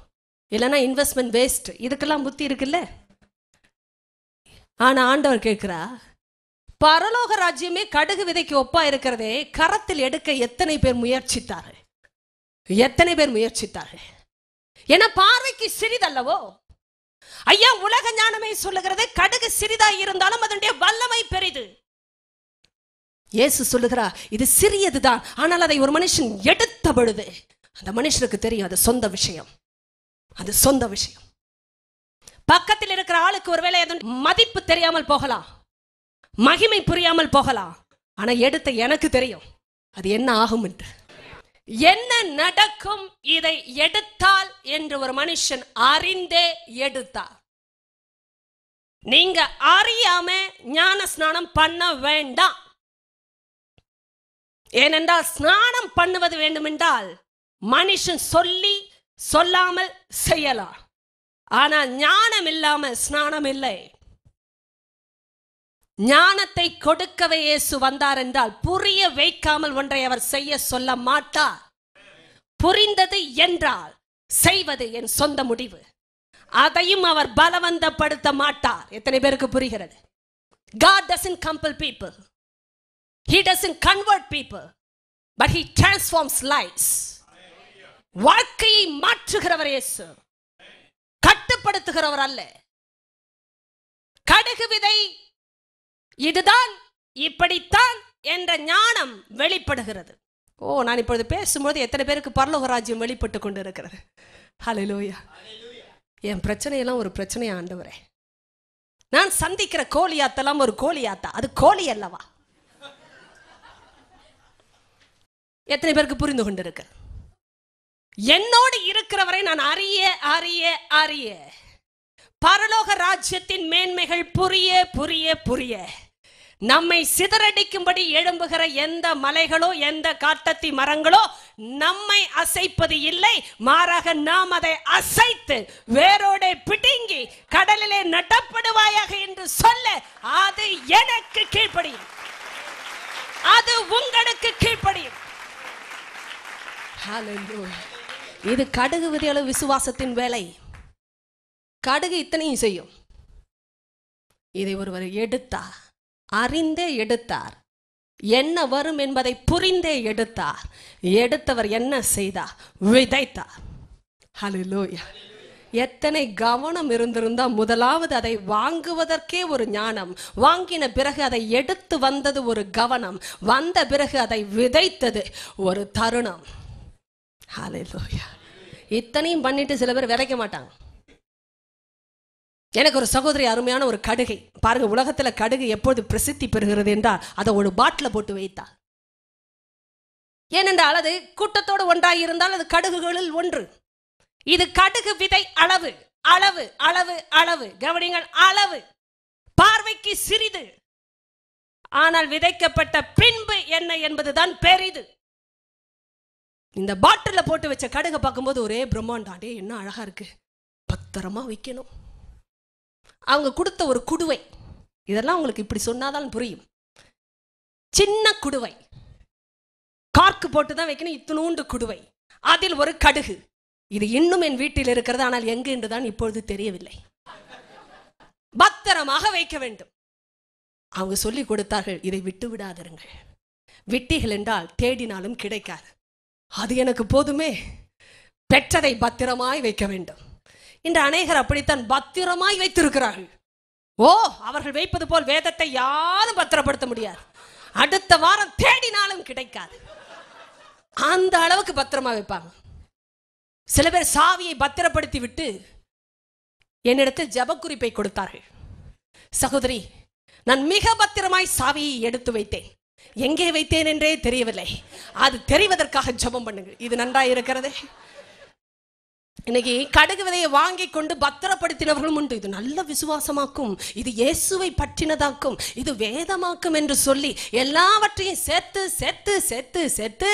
இல்லைன்னா இன்வெஸ்ட்மெண்ட் வேஸ்ட் இதுக்கெல்லாம் புத்தி இருக்குல்ல ஆனால் ஆண்டவர் கேட்குறா பரலோக ராஜ்யமே கடுகு விதைக்கு ஒப்பா இருக்கிறதே கரத்தில் எடுக்க எத்தனை பேர் முயற்சித்தார்கள் எத்தனை பேர் முயற்சித்தார்கள் என பார்வைக்கு சிறிதல்லவோ ஐயா உலக ஞானமே சொல்லுகிறது கடுகு சிறிதா இருந்தாலும் அதனுடைய வல்லமை பெரிது இயேசு சொல்லுகிறா இது சிறியதுதான் ஆனால் அதை ஒரு மனுஷன் எடுத்த பொழுது அந்த மனுஷனுக்கு தெரியும் அது சொந்த விஷயம் அது சொந்த விஷயம் பக்கத்தில் இருக்கிற ஆளுக்கு ஒருவேளை எதுவும் மதிப்பு தெரியாமல் போகலாம் மகிமை புரியாமல் போகலாம் ஆனா எடுத்த எனக்கு தெரியும் அது என்ன ஆகும் என்று என்ன நடக்கும் இதை எடுத்தால் என்று ஒரு மனுஷன் அறிந்தே எடுத்தார் நீங்க அறியாம ஞான ஸ்நானம் பண்ண வேண்டாம் ஏனென்றால் ஸ்நானம் பண்ணுவது வேண்டுமென்றால் மனுஷன் சொல்லி சொல்லாமல் செய்யலாம் ஆனா ஞானம் இல்லாம ஸ்நானம் இல்லை ஞானத்தை கொடுக்கவே இயேசு வந்தார் என்றால் புரிய வைக்காமல் ஒன்றை அவர் செய்ய சொல்ல மாட்டார் புரிந்தது என்றால் செய்வது என் சொந்த முடிவு அதையும் அவர் பலவந்தப்படுத்த மாட்டார் எத்தனை பேருக்கு புரிகிறது God doesn't compel people He doesn't convert people but he transforms lives. வாழ்க்கையை மாற்றுகிறவர் இயேசு கட்டுப்படுத்துகிறவர் அல்ல கடுகு விதை இதுதான் இப்படித்தான் என்ற ஞானம் வெளிப்படுகிறது ஓ நான் இப்பொழுது பேசும்போது எத்தனை பேருக்கு பரலோக ராஜ்யம் வெளிப்பட்டு கொண்டு இருக்கிறது ஹலலோயா என் பிரச்சனையெல்லாம் ஒரு பிரச்சனை ஆண்டவரே நான் சந்திக்கிற கோழியாத்தெல்லாம் ஒரு கோழியாத்தா அது கோழி அல்லவா எத்தனை பேருக்கு புரிந்து கொண்டு இருக்கிறது என்னோடு இருக்கிறவரை நான் அறிய அறிய அறிய பரலோக ராஜ்யத்தின் மேன்மைகள் புரிய புரிய புரிய நம்மை சிதறடிக்கும்படி எழும்புகிற எந்த மலைகளோ எந்த காட்டத்தி மரங்களோ நம்மை அசைப்பது இல்லை மாறாக நாம் அதை அசைத்து வேரோட பிடுங்கி கடலிலே நடப்படுவாயாக என்று சொல்ல அது எனக்கு கீழ்ப்படியும் அது உங்களுக்கு கீழ்ப்படியும் Hallelujah. இது கடுகு விதையளவு விசுவாசத்தின் வேலை கடுகு இத்தனையும் செய்யும் இதை ஒருவர் எடுத்தார் அறிந்தே எடுத்தார் என்ன வரும் என்பதை புரிந்தே எடுத்தார் எடுத்தவர் என்ன செய்தார் விதைத்தார் ஹலோயா எத்தனை கவனம் இருந்திருந்தால் முதலாவது அதை வாங்குவதற்கே ஒரு ஞானம் வாங்கின பிறகு அதை எடுத்து வந்தது ஒரு கவனம் வந்த பிறகு அதை விதைத்தது ஒரு தருணம் இத்தனையும் பண்ணிட்டு சில பேர் விதைக்க மாட்டாங்க எனக்கு ஒரு சகோதரி அருமையான ஒரு கடுகை பாருங்க உலகத்துல கடுகு எப்போது பிரசித்தி பெறுகிறது என்றால் அதை ஒரு பாட்டில போட்டு வைத்தாள் ஏனென்றால் அது கூட்டத்தோடு ஒன்றாக இருந்தால் அது கடுகுகளில் ஒன்று இது கடுகு விதை அளவு அளவு அளவு அளவு கவனிங்கள் அளவு பார்வைக்கு சிறிது ஆனால் விதைக்கப்பட்ட பின்பு என்ன என்பதுதான் பெரிது இந்த பாட்டில போட்டு வச்ச கடுகை பார்க்கும்போது ஒரே பிரம்மாண்டாடே என்ன அழகாக இருக்குது பத்திரமா வைக்கணும் அவங்க கொடுத்த ஒரு குடுவை இதெல்லாம் உங்களுக்கு இப்படி சொன்னாதான் புரியும் சின்ன குடுவை கார்க்கு போட்டு தான் வைக்கணும் இத்தனூண்டு குடுவை அதில் ஒரு கடுகு இது இன்னும் என் வீட்டில் இருக்கிறது ஆனால் எங்கு என்று தான் இப்பொழுது தெரியவில்லை பத்திரமாக வைக்க வேண்டும் அவங்க சொல்லி கொடுத்தார்கள் இதை விட்டு விடாதிருங்கள் விட்டிகள் என்றால் தேடினாலும் கிடைக்காது அது எனக்கு போதுமே பெற்றதை பத்திரமாய் வைக்க வேண்டும் இன்று அநேகர் அப்படித்தான் பத்திரமாய் வைத்திருக்கிறார்கள் ஓ அவர்கள் வைப்பது போல் வேதத்தை யாரும் பத்திரப்படுத்த முடியாது அடுத்த வாரம் தேடினாலும் கிடைக்காது அந்த அளவுக்கு பத்திரமா வைப்பாங்க சில பேர் சாவியை பத்திரப்படுத்தி விட்டு என்னிடத்தில் ஜபக்குறிப்பை கொடுத்தார்கள் சகோதரி நான் மிக பத்திரமாய் சாவியை எடுத்து வைத்தேன் எங்கே வைத்தேன் என்றே தெரியவில்லை அது தெரிவதற்காக ஜபம் பண்ணுங்க இது நன்றாக இருக்கிறது இன்னைக்கு கடுகு விதையை வாங்கி கொண்டு பத்திரப்படுத்தினவர்களும் உண்டு இது நல்ல விசுவாசமாக்கும் இது இயேசுவை பற்றினதாக்கும் இது வேதமாக்கும் என்று சொல்லி எல்லாவற்றையும் சேர்த்து சேர்த்து சேர்த்து சேர்த்து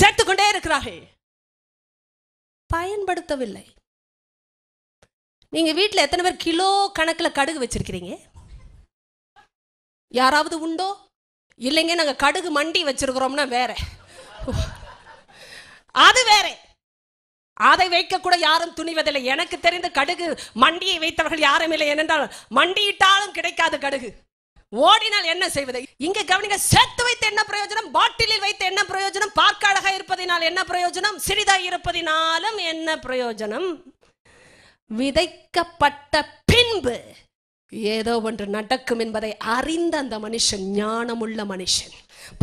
சேர்த்து கொண்டே இருக்கிறார்கள் பயன்படுத்தவில்லை நீங்க வீட்டில் எத்தனை பேர் கிலோ கணக்கில் கடுகு வச்சிருக்கிறீங்க யாராவது உண்டோ இல்லைங்க நாங்கள் கடுகு மண்டி வச்சிருக்கிறோம்னா வேற அது வேற அதை வைக்க கூட யாரும் துணிவதில்லை எனக்கு தெரிந்த கடுகு மண்டியை வைத்தவர்கள் யாரும் இல்லை ஏனென்றால் மண்டியிட்டாலும் கிடைக்காது கடுகு ஓடினால் என்ன செய்வது இங்க கவனிங்க சேர்த்து வைத்து என்ன பிரயோஜனம் பாட்டிலில் வைத்து என்ன பிரயோஜனம் பார்க்க அழகா இருப்பதினால் என்ன பிரயோஜனம் சிறிதாய் இருப்பதினாலும் என்ன பிரயோஜனம் விதைக்கப்பட்ட பின்பு ஏதோ ஒன்று நடக்கும் என்பதை அறிந்த அந்த மனுஷன் ஞானமுள்ள மனுஷன்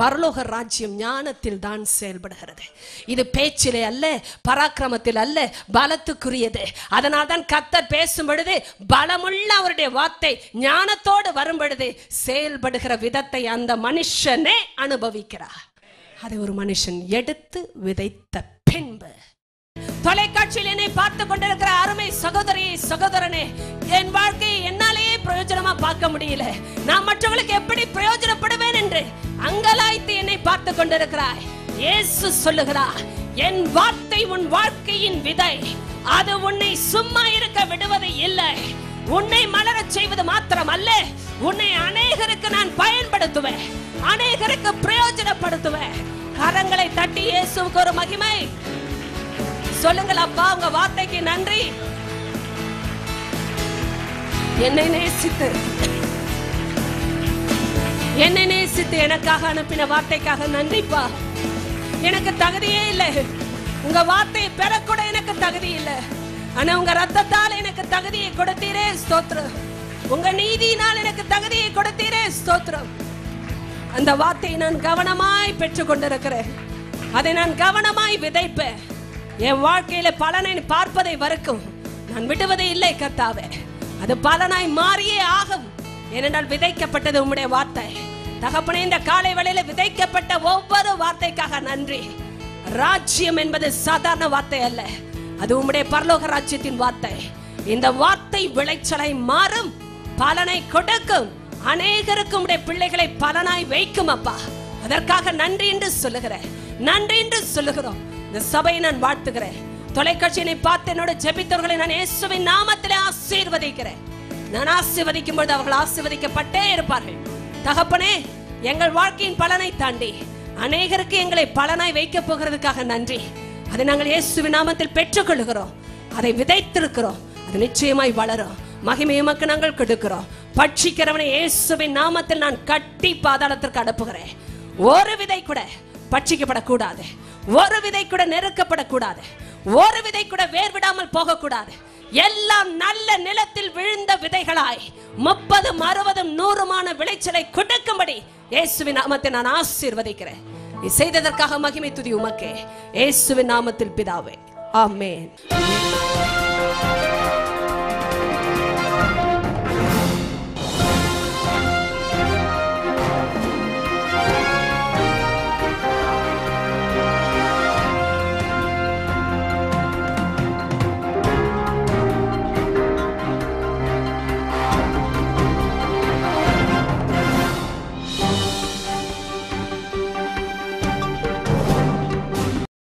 பரலோக ராஜ்யம் ஞானத்தில் தான் செயல்படுகிறது இது பேச்சிலே அல்ல பராக்கிரமத்தில் அல்ல பலத்துக்குரியது அதனால் தான் கத்தர் பேசும் பொழுது பலமுள்ள அவருடைய வார்த்தை ஞானத்தோடு வரும் பொழுது செயல்படுகிற விதத்தை அந்த மனுஷனே அனுபவிக்கிறார் அதை ஒரு மனுஷன் எடுத்து விதைத்த பின்பு தொலைக்காட்சியில் என்னை பார்த்து கொண்டிருக்கிற அருமை சகோதரி சகோதரனே என் வாழ்க்கை என்னாலே பிரயோஜனமா பார்க்க முடியல நான் மற்றவங்களுக்கு எப்படி பிரயோஜனப்படுவேன் என்று அங்கலாய்த்து என்னை பார்த்து கொண்டிருக்கிறாய் இயேசு சொல்லுகிறார் என் வார்த்தை உன் வாழ்க்கையின் விதை அது உன்னை சும்மா இருக்க விடுவது இல்லை உன்னை மலரச் செய்வது மாத்திரம் அல்ல உன்னை அநேகருக்கு நான் பயன்படுத்துவேன் அநேகருக்கு பிரயோஜனப்படுத்துவேன் கரங்களை தட்டி இயேசுக்கு ஒரு மகிமை சொல்லுங்கள் அப்பா உங்க வார்த்தைக்கு நன்றி என்னை நேசித்து என்னை நேசித்து எனக்காக அனுப்பின வார்த்தைக்காக நன்றிப்பா எனக்கு தகுதியே இல்லை உங்க வார்த்தையை பெறக்கூட எனக்கு தகுதி இல்லை ஆனா உங்க ரத்தத்தால் எனக்கு தகுதியை கொடுத்தீரே ஸ்தோத்திரம் உங்க நீதியினால் எனக்கு தகுதியை கொடுத்தீரே ஸ்தோத்திரம் அந்த வார்த்தையை நான் கவனமாய் பெற்றுக் கொண்டிருக்கிறேன் அதை நான் கவனமாய் விதைப்பேன் என் வாழ்க்கையில பலனை பார்ப்பதை வரைக்கும் நான் விடுவதே இல்லை கத்தாவே அது பலனாய் மாறியே ஆகும் ஏனென்றால் விதைக்கப்பட்டது உம்முடைய வார்த்தை தகப்பனே இந்த காலை வேளையில விதைக்கப்பட்ட ஒவ்வொரு வார்த்தைக்காக நன்றி ராஜ்யம் என்பது சாதாரண வார்த்தை அல்ல அது உம்முடைய பரலோக ராஜ்யத்தின் வார்த்தை இந்த வார்த்தை விளைச்சலை மாறும் பலனை கொடுக்கும் அநேகருக்கு உடைய பிள்ளைகளை பலனாய் வைக்கும் அப்பா அதற்காக நன்றி என்று சொல்லுகிறேன் நன்றி என்று சொல்லுகிறோம் இந்த சபையை நான் வாழ்த்துகிறேன் தொலைக்காட்சியிலே பார்த்து என்னோட ஜெபித்தவர்களை நான் இயேசுவின் நாமத்திலே ஆசீர்வதிக்கிறேன் நான் ஆசீர்வதிக்கும் பொழுது அவர்கள் ஆசீர்வதிக்கப்பட்டே இருப்பார்கள் தகப்பனே எங்கள் வாழ்க்கையின் பலனை தாண்டி அநேகருக்கு எங்களை பலனாய் வைக்க போகிறதுக்காக நன்றி அதை நாங்கள் இயேசு நாமத்தில் பெற்றுக்கொள்கிறோம் அதை விதைத்திருக்கிறோம் அது நிச்சயமாய் வளரும் மகிமையுமக்கு நாங்கள் கொடுக்கிறோம் பட்சிக்கிறவனை இயேசுவின் நாமத்தில் நான் கட்டி பாதாளத்திற்கு அனுப்புகிறேன் ஒரு விதை கூட பட்சிக்கப்படக்கூடாது ஒரு விதை கூட நெருக்கப்படக்கூடாது ஒரு விதை கூட வேர் விடாமல் போகக்கூடாது எல்லாம் நல்ல நிலத்தில் விழுந்த விதைகளாய் முப்பதும் அறுபதும் நூறுமான விளைச்சலை கொடுக்கும்படி இயேசுவின் நாமத்தை நான் ஆசீர்வதிக்கிறேன் செய்ததற்காக மகிமை துதி உமக்கே இயேசுவின் நாமத்தில் பிதாவே ஆமேன்